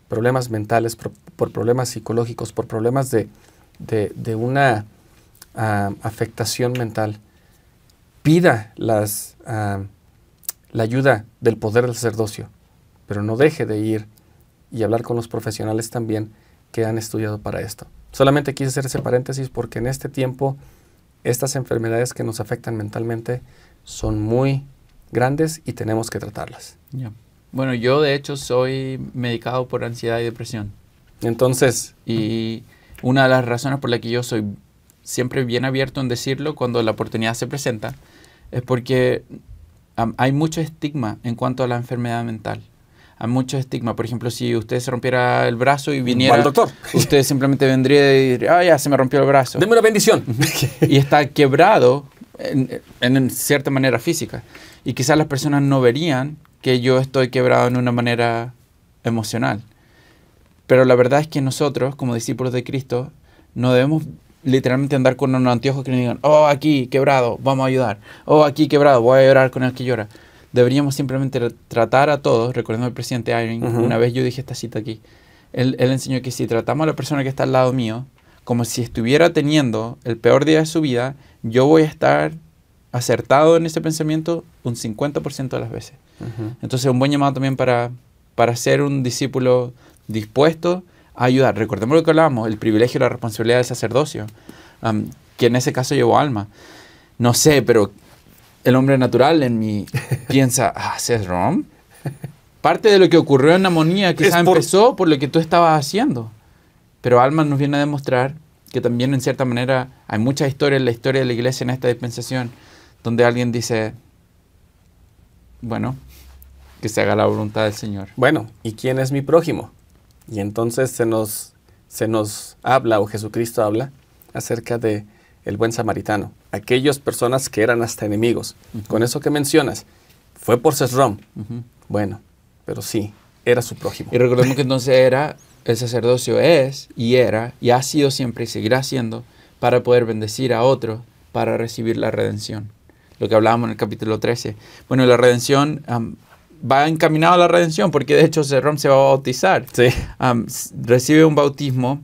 problemas mentales, por, problemas psicológicos, por problemas de, una ah, afectación mental, pida las, ah, la ayuda del poder del sacerdocio, pero no deje de ir y hablar con los profesionales también que han estudiado para esto. Solamente quise hacer ese paréntesis porque en este tiempo estas enfermedades que nos afectan mentalmente son muy grandes y tenemos que tratarlas. Bueno, yo de hecho soy medicado por ansiedad y depresión. Entonces. Y una de las razones por la que yo soy siempre bien abierto en decirlo cuando la oportunidad se presenta es porque hay mucho estigma en cuanto a la enfermedad mental mucho estigma. Por ejemplo, si usted se rompiera el brazo y viniera... al doctor. [LAUGHS] Usted simplemente vendría y diría, ah, ya, se me rompió el brazo. Deme una bendición. [LAUGHS] y está quebrado en, en, cierta manera física. Y quizás las personas no verían que yo estoy quebrado en una manera emocional. Pero la verdad es que nosotros, como discípulos de Cristo, no debemos literalmente andar con unos anteojos que nos digan, oh, aquí quebrado, vamos a ayudar. Oh, aquí quebrado, voy a llorar con el que llora deberíamos simplemente tratar a todos, recordemos al presidente Eyring, una vez yo dije esta cita aquí, él, él enseñó que si tratamos a la persona que está al lado mío como si estuviera teniendo el peor día de su vida, yo voy a estar acertado en ese pensamiento un 50% de las veces. Entonces, un buen llamado también para, para ser un discípulo dispuesto a ayudar. Recordemos lo que hablábamos, el privilegio y la responsabilidad del sacerdocio, que en ese caso llevó alma. No sé, pero el hombre natural en mí [LAUGHS] piensa, ah, ROM? Parte de lo que ocurrió en Amonía que por... empezó por lo que tú estabas haciendo. Pero Alma nos viene a demostrar que también en cierta manera hay muchas historias en la historia de la iglesia en esta dispensación donde alguien dice, bueno, que se haga la voluntad del Señor. Bueno, ¿y quién es mi prójimo? Y entonces se nos, se nos habla o Jesucristo habla acerca de el buen samaritano, aquellas personas que eran hasta enemigos. Con eso que mencionas, fue por Sesrón. Bueno, pero sí, era su prójimo. Y recordemos que entonces era, el sacerdocio es y era y ha sido siempre y seguirá siendo para poder bendecir a otro, para recibir la redención. Lo que hablábamos en el capítulo 13. Bueno, la redención va encaminado a la redención, porque de hecho Sesrón se va a bautizar. Sí. recibe un bautismo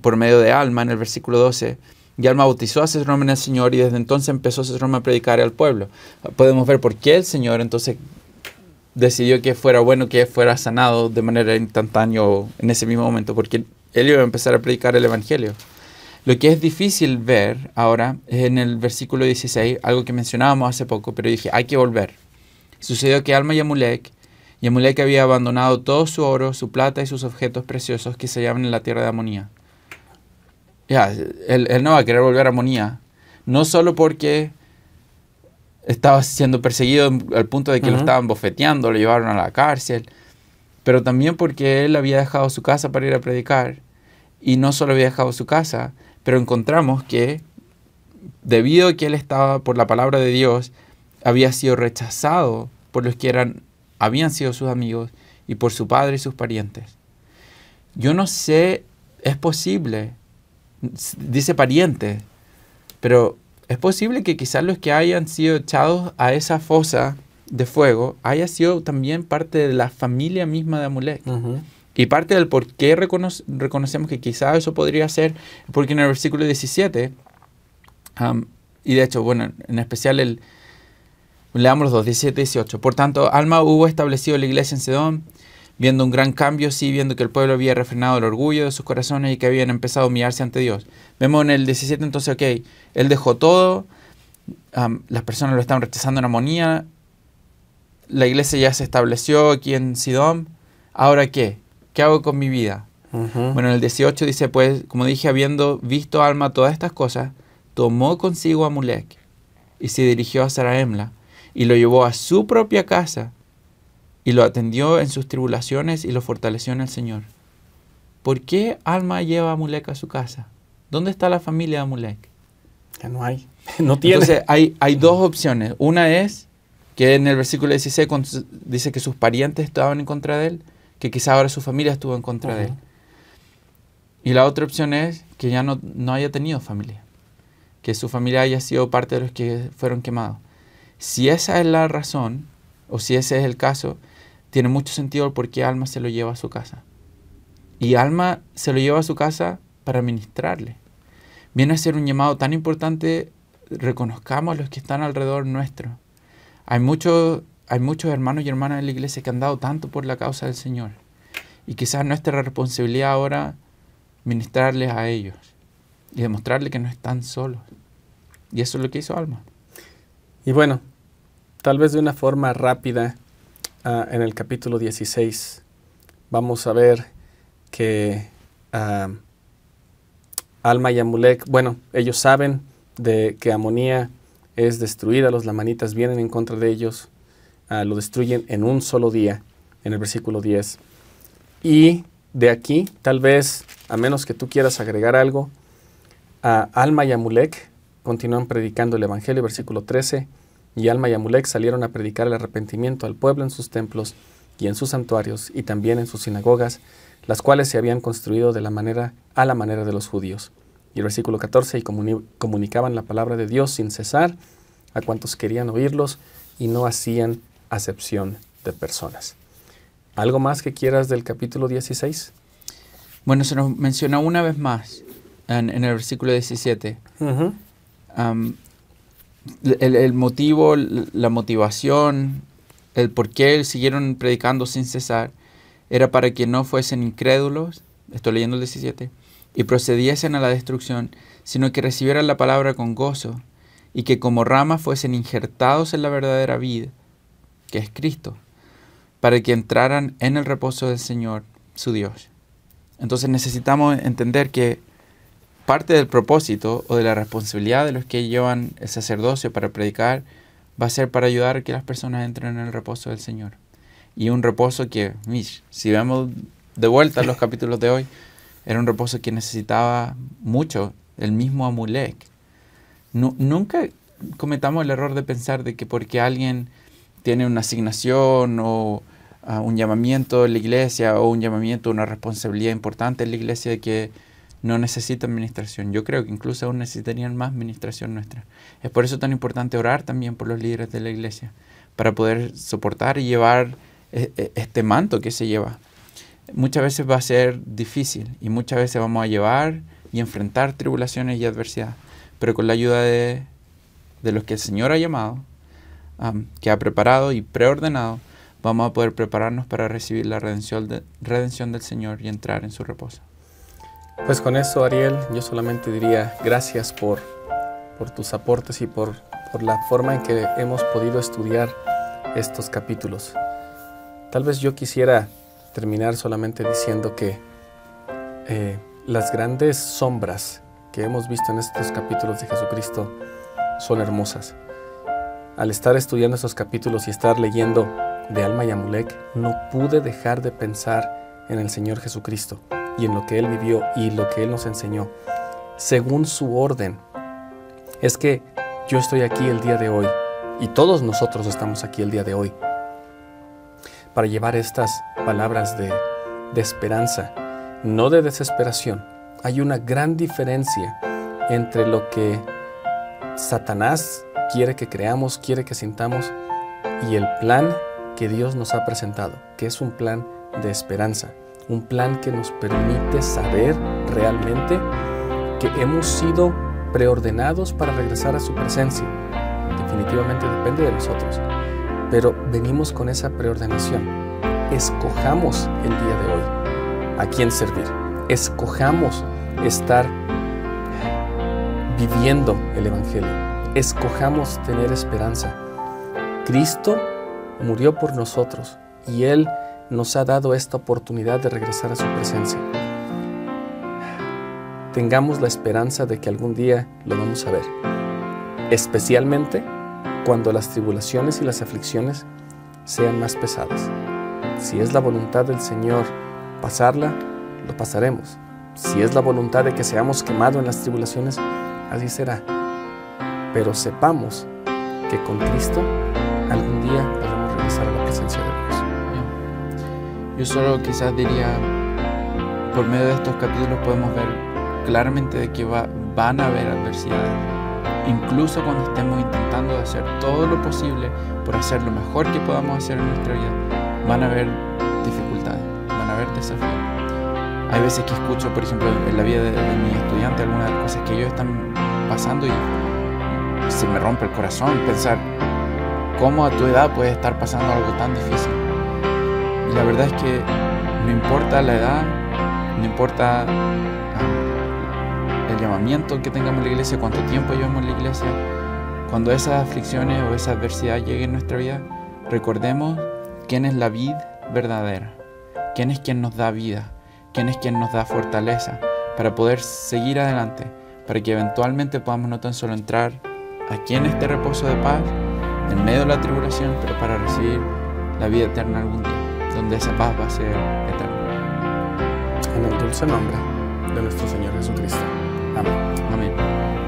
por medio de alma en el versículo 12, y Alma bautizó a César en el Señor y desde entonces empezó César a predicar al pueblo. Podemos ver por qué el Señor entonces decidió que fuera bueno que fuera sanado de manera instantánea en ese mismo momento, porque él iba a empezar a predicar el Evangelio. Lo que es difícil ver ahora es en el versículo 16, algo que mencionábamos hace poco, pero dije, hay que volver. Sucedió que Alma y Amulek, y Amulek había abandonado todo su oro, su plata y sus objetos preciosos que se hallaban en la tierra de Amonía. Ya, él, no va a querer volver a Monía, No solo porque estaba siendo perseguido al punto de que lo estaban bofeteando, lo llevaron a la cárcel, pero también porque él había dejado su casa para ir a predicar. Y no solo había dejado su casa, pero encontramos que debido a que él estaba por la palabra de Dios, había sido rechazado por los que eran, habían sido sus amigos y por su padre y sus parientes. Yo no sé, es posible dice pariente, pero es posible que quizás los que hayan sido echados a esa fosa de fuego haya sido también parte de la familia misma de Amulek. Y parte del por qué reconocemos que quizás eso podría ser, porque en el versículo 17, y de hecho, bueno, en especial el, leamos los dos, 17 18, por tanto, Alma hubo establecido la iglesia en Sedón, viendo un gran cambio, sí, viendo que el pueblo había refrenado el orgullo de sus corazones y que habían empezado a humillarse ante Dios. Vemos en el 17 entonces, ok, él dejó todo, las personas lo estaban rechazando en armonía, la iglesia ya se estableció aquí en Sidón, ahora qué, ¿qué hago con mi vida? Bueno, en el 18 dice, pues, como dije, habiendo visto Alma todas estas cosas, tomó consigo a Mulek y se dirigió a Saraemla y lo llevó a su propia casa y lo atendió en sus tribulaciones y lo fortaleció en el Señor. ¿Por qué Alma lleva a Amulek a su casa? ¿Dónde está la familia de Amulek? Ya no hay. [LAUGHS] No tiene. Entonces hay, hay dos opciones. Una es que en el versículo 16 dice que sus parientes estaban en contra de él, que quizá ahora su familia estuvo en contra de él. Y la otra opción es que ya no, no haya tenido familia, que su familia haya sido parte de los que fueron quemados. Si esa es la razón, o si ese es el caso, tiene mucho sentido porque Alma se lo lleva a su casa. Y Alma se lo lleva a su casa para ministrarle. Viene a ser un llamado tan importante, reconozcamos a los que están alrededor nuestro. Hay muchos, hay muchos hermanos y hermanas de la iglesia que han dado tanto por la causa del Señor. Y quizás nuestra responsabilidad ahora ministrarles a ellos y demostrarles que no están solos. Y eso es lo que hizo Alma. Y bueno, tal vez de una forma rápida, Ah, en el capítulo 16 vamos a ver que ah, Alma y Amulek, bueno, ellos saben de que Amonía es destruida, los lamanitas vienen en contra de ellos, ah, lo destruyen en un solo día, en el versículo 10. Y de aquí, tal vez, a menos que tú quieras agregar algo, Alma y Amulek continúan predicando el Evangelio, versículo 13 y Alma y Amulek salieron a predicar el arrepentimiento al pueblo en sus templos y en sus santuarios y también en sus sinagogas, las cuales se habían construido de la manera a la manera de los judíos. Y el versículo 14, y comunicaban la palabra de Dios sin cesar a cuantos querían oírlos y no hacían acepción de personas. ¿Algo más que quieras del capítulo 16? Bueno, se nos menciona una vez más en, el versículo 17 el, motivo, la motivación, el por qué siguieron predicando sin cesar, era para que no fuesen incrédulos, estoy leyendo el 17, y procediesen a la destrucción, sino que recibieran la palabra con gozo, y que como ramas fuesen injertados en la verdadera vida, que es Cristo, para que entraran en el reposo del Señor, su Dios. Entonces necesitamos entender que parte del propósito o de la responsabilidad de los que llevan el sacerdocio para predicar va a ser para ayudar a que las personas entren en el reposo del Señor. Y un reposo que, si vemos de vuelta los [LAUGHS] capítulos de hoy, era un reposo que necesitaba mucho, el mismo Amulek. nunca cometamos el error de pensar de que porque alguien tiene una asignación o ah, un llamamiento en la iglesia o un llamamiento, una responsabilidad importante en la iglesia de que no necesita administración. Yo creo que incluso aún necesitarían más administración nuestra. Es por eso tan importante orar también por los líderes de la iglesia, para poder soportar y llevar eh, eh, este manto que se lleva. Muchas veces va a ser difícil y muchas veces vamos a llevar y enfrentar tribulaciones y adversidades. pero con la ayuda de, los que el Señor ha llamado, que ha preparado y preordenado, vamos a poder prepararnos para recibir la redención del Señor y entrar en su reposo. Pues con eso, Ariel, yo solamente diría gracias por, tus aportes y por, la forma en que hemos podido estudiar estos capítulos. Tal vez yo quisiera terminar solamente diciendo que eh, las grandes sombras que hemos visto en estos capítulos de Jesucristo son hermosas. Al estar estudiando estos capítulos y estar leyendo de Alma y Amulek, no pude dejar de pensar en el Señor Jesucristo y en lo que Él vivió y lo que Él nos enseñó, según su orden. Es que yo estoy aquí el día de hoy y todos nosotros estamos aquí el día de hoy para llevar estas palabras de, esperanza, no de desesperación. Hay una gran diferencia entre lo que Satanás quiere que creamos, quiere que sintamos y el plan que Dios nos ha presentado, que es un plan de esperanza un plan que nos permite saber realmente que hemos sido preordenados para regresar a su presencia. Definitivamente depende de nosotros, pero venimos con esa preordenación. Escojamos el día de hoy a quién servir. Escojamos estar viviendo el Evangelio. Escojamos tener esperanza. Cristo murió por nosotros y Él nos ha dado esta oportunidad de regresar a su presencia. Tengamos la esperanza de que algún día lo vamos a ver, especialmente cuando las tribulaciones y las aflicciones sean más pesadas. Si es la voluntad del Señor pasarla, lo pasaremos. Si es la voluntad de que seamos quemados en las tribulaciones, así será. Pero sepamos que con Cristo algún día podremos regresar a la presencia de yo solo quizás diría, por medio de estos capítulos podemos ver claramente de que va, van a haber adversidades. Incluso cuando estemos intentando hacer todo lo posible por hacer lo mejor que podamos hacer en nuestra vida, van a haber dificultades, van a haber desafíos. Hay veces que escucho, por ejemplo, en la vida de, mi estudiante, estudiantes algunas de las cosas que ellos están pasando y se me rompe el corazón pensar cómo a tu edad puede estar pasando algo tan difícil la verdad es que no importa la edad, no importa ah, el llamamiento que tengamos en la iglesia, cuánto tiempo llevamos en la iglesia, cuando esas aflicciones o esa adversidad llegue en nuestra vida, recordemos quién es la vid verdadera, quién es quien nos da vida, quién es quien nos da fortaleza para poder seguir adelante, para que eventualmente podamos no tan solo entrar aquí en este reposo de paz, en medio de la tribulación, pero para recibir la vida eterna algún día. De esa paz va a ser eterna. En el dulce nombre de nuestro Señor Jesucristo. Amén. Amén.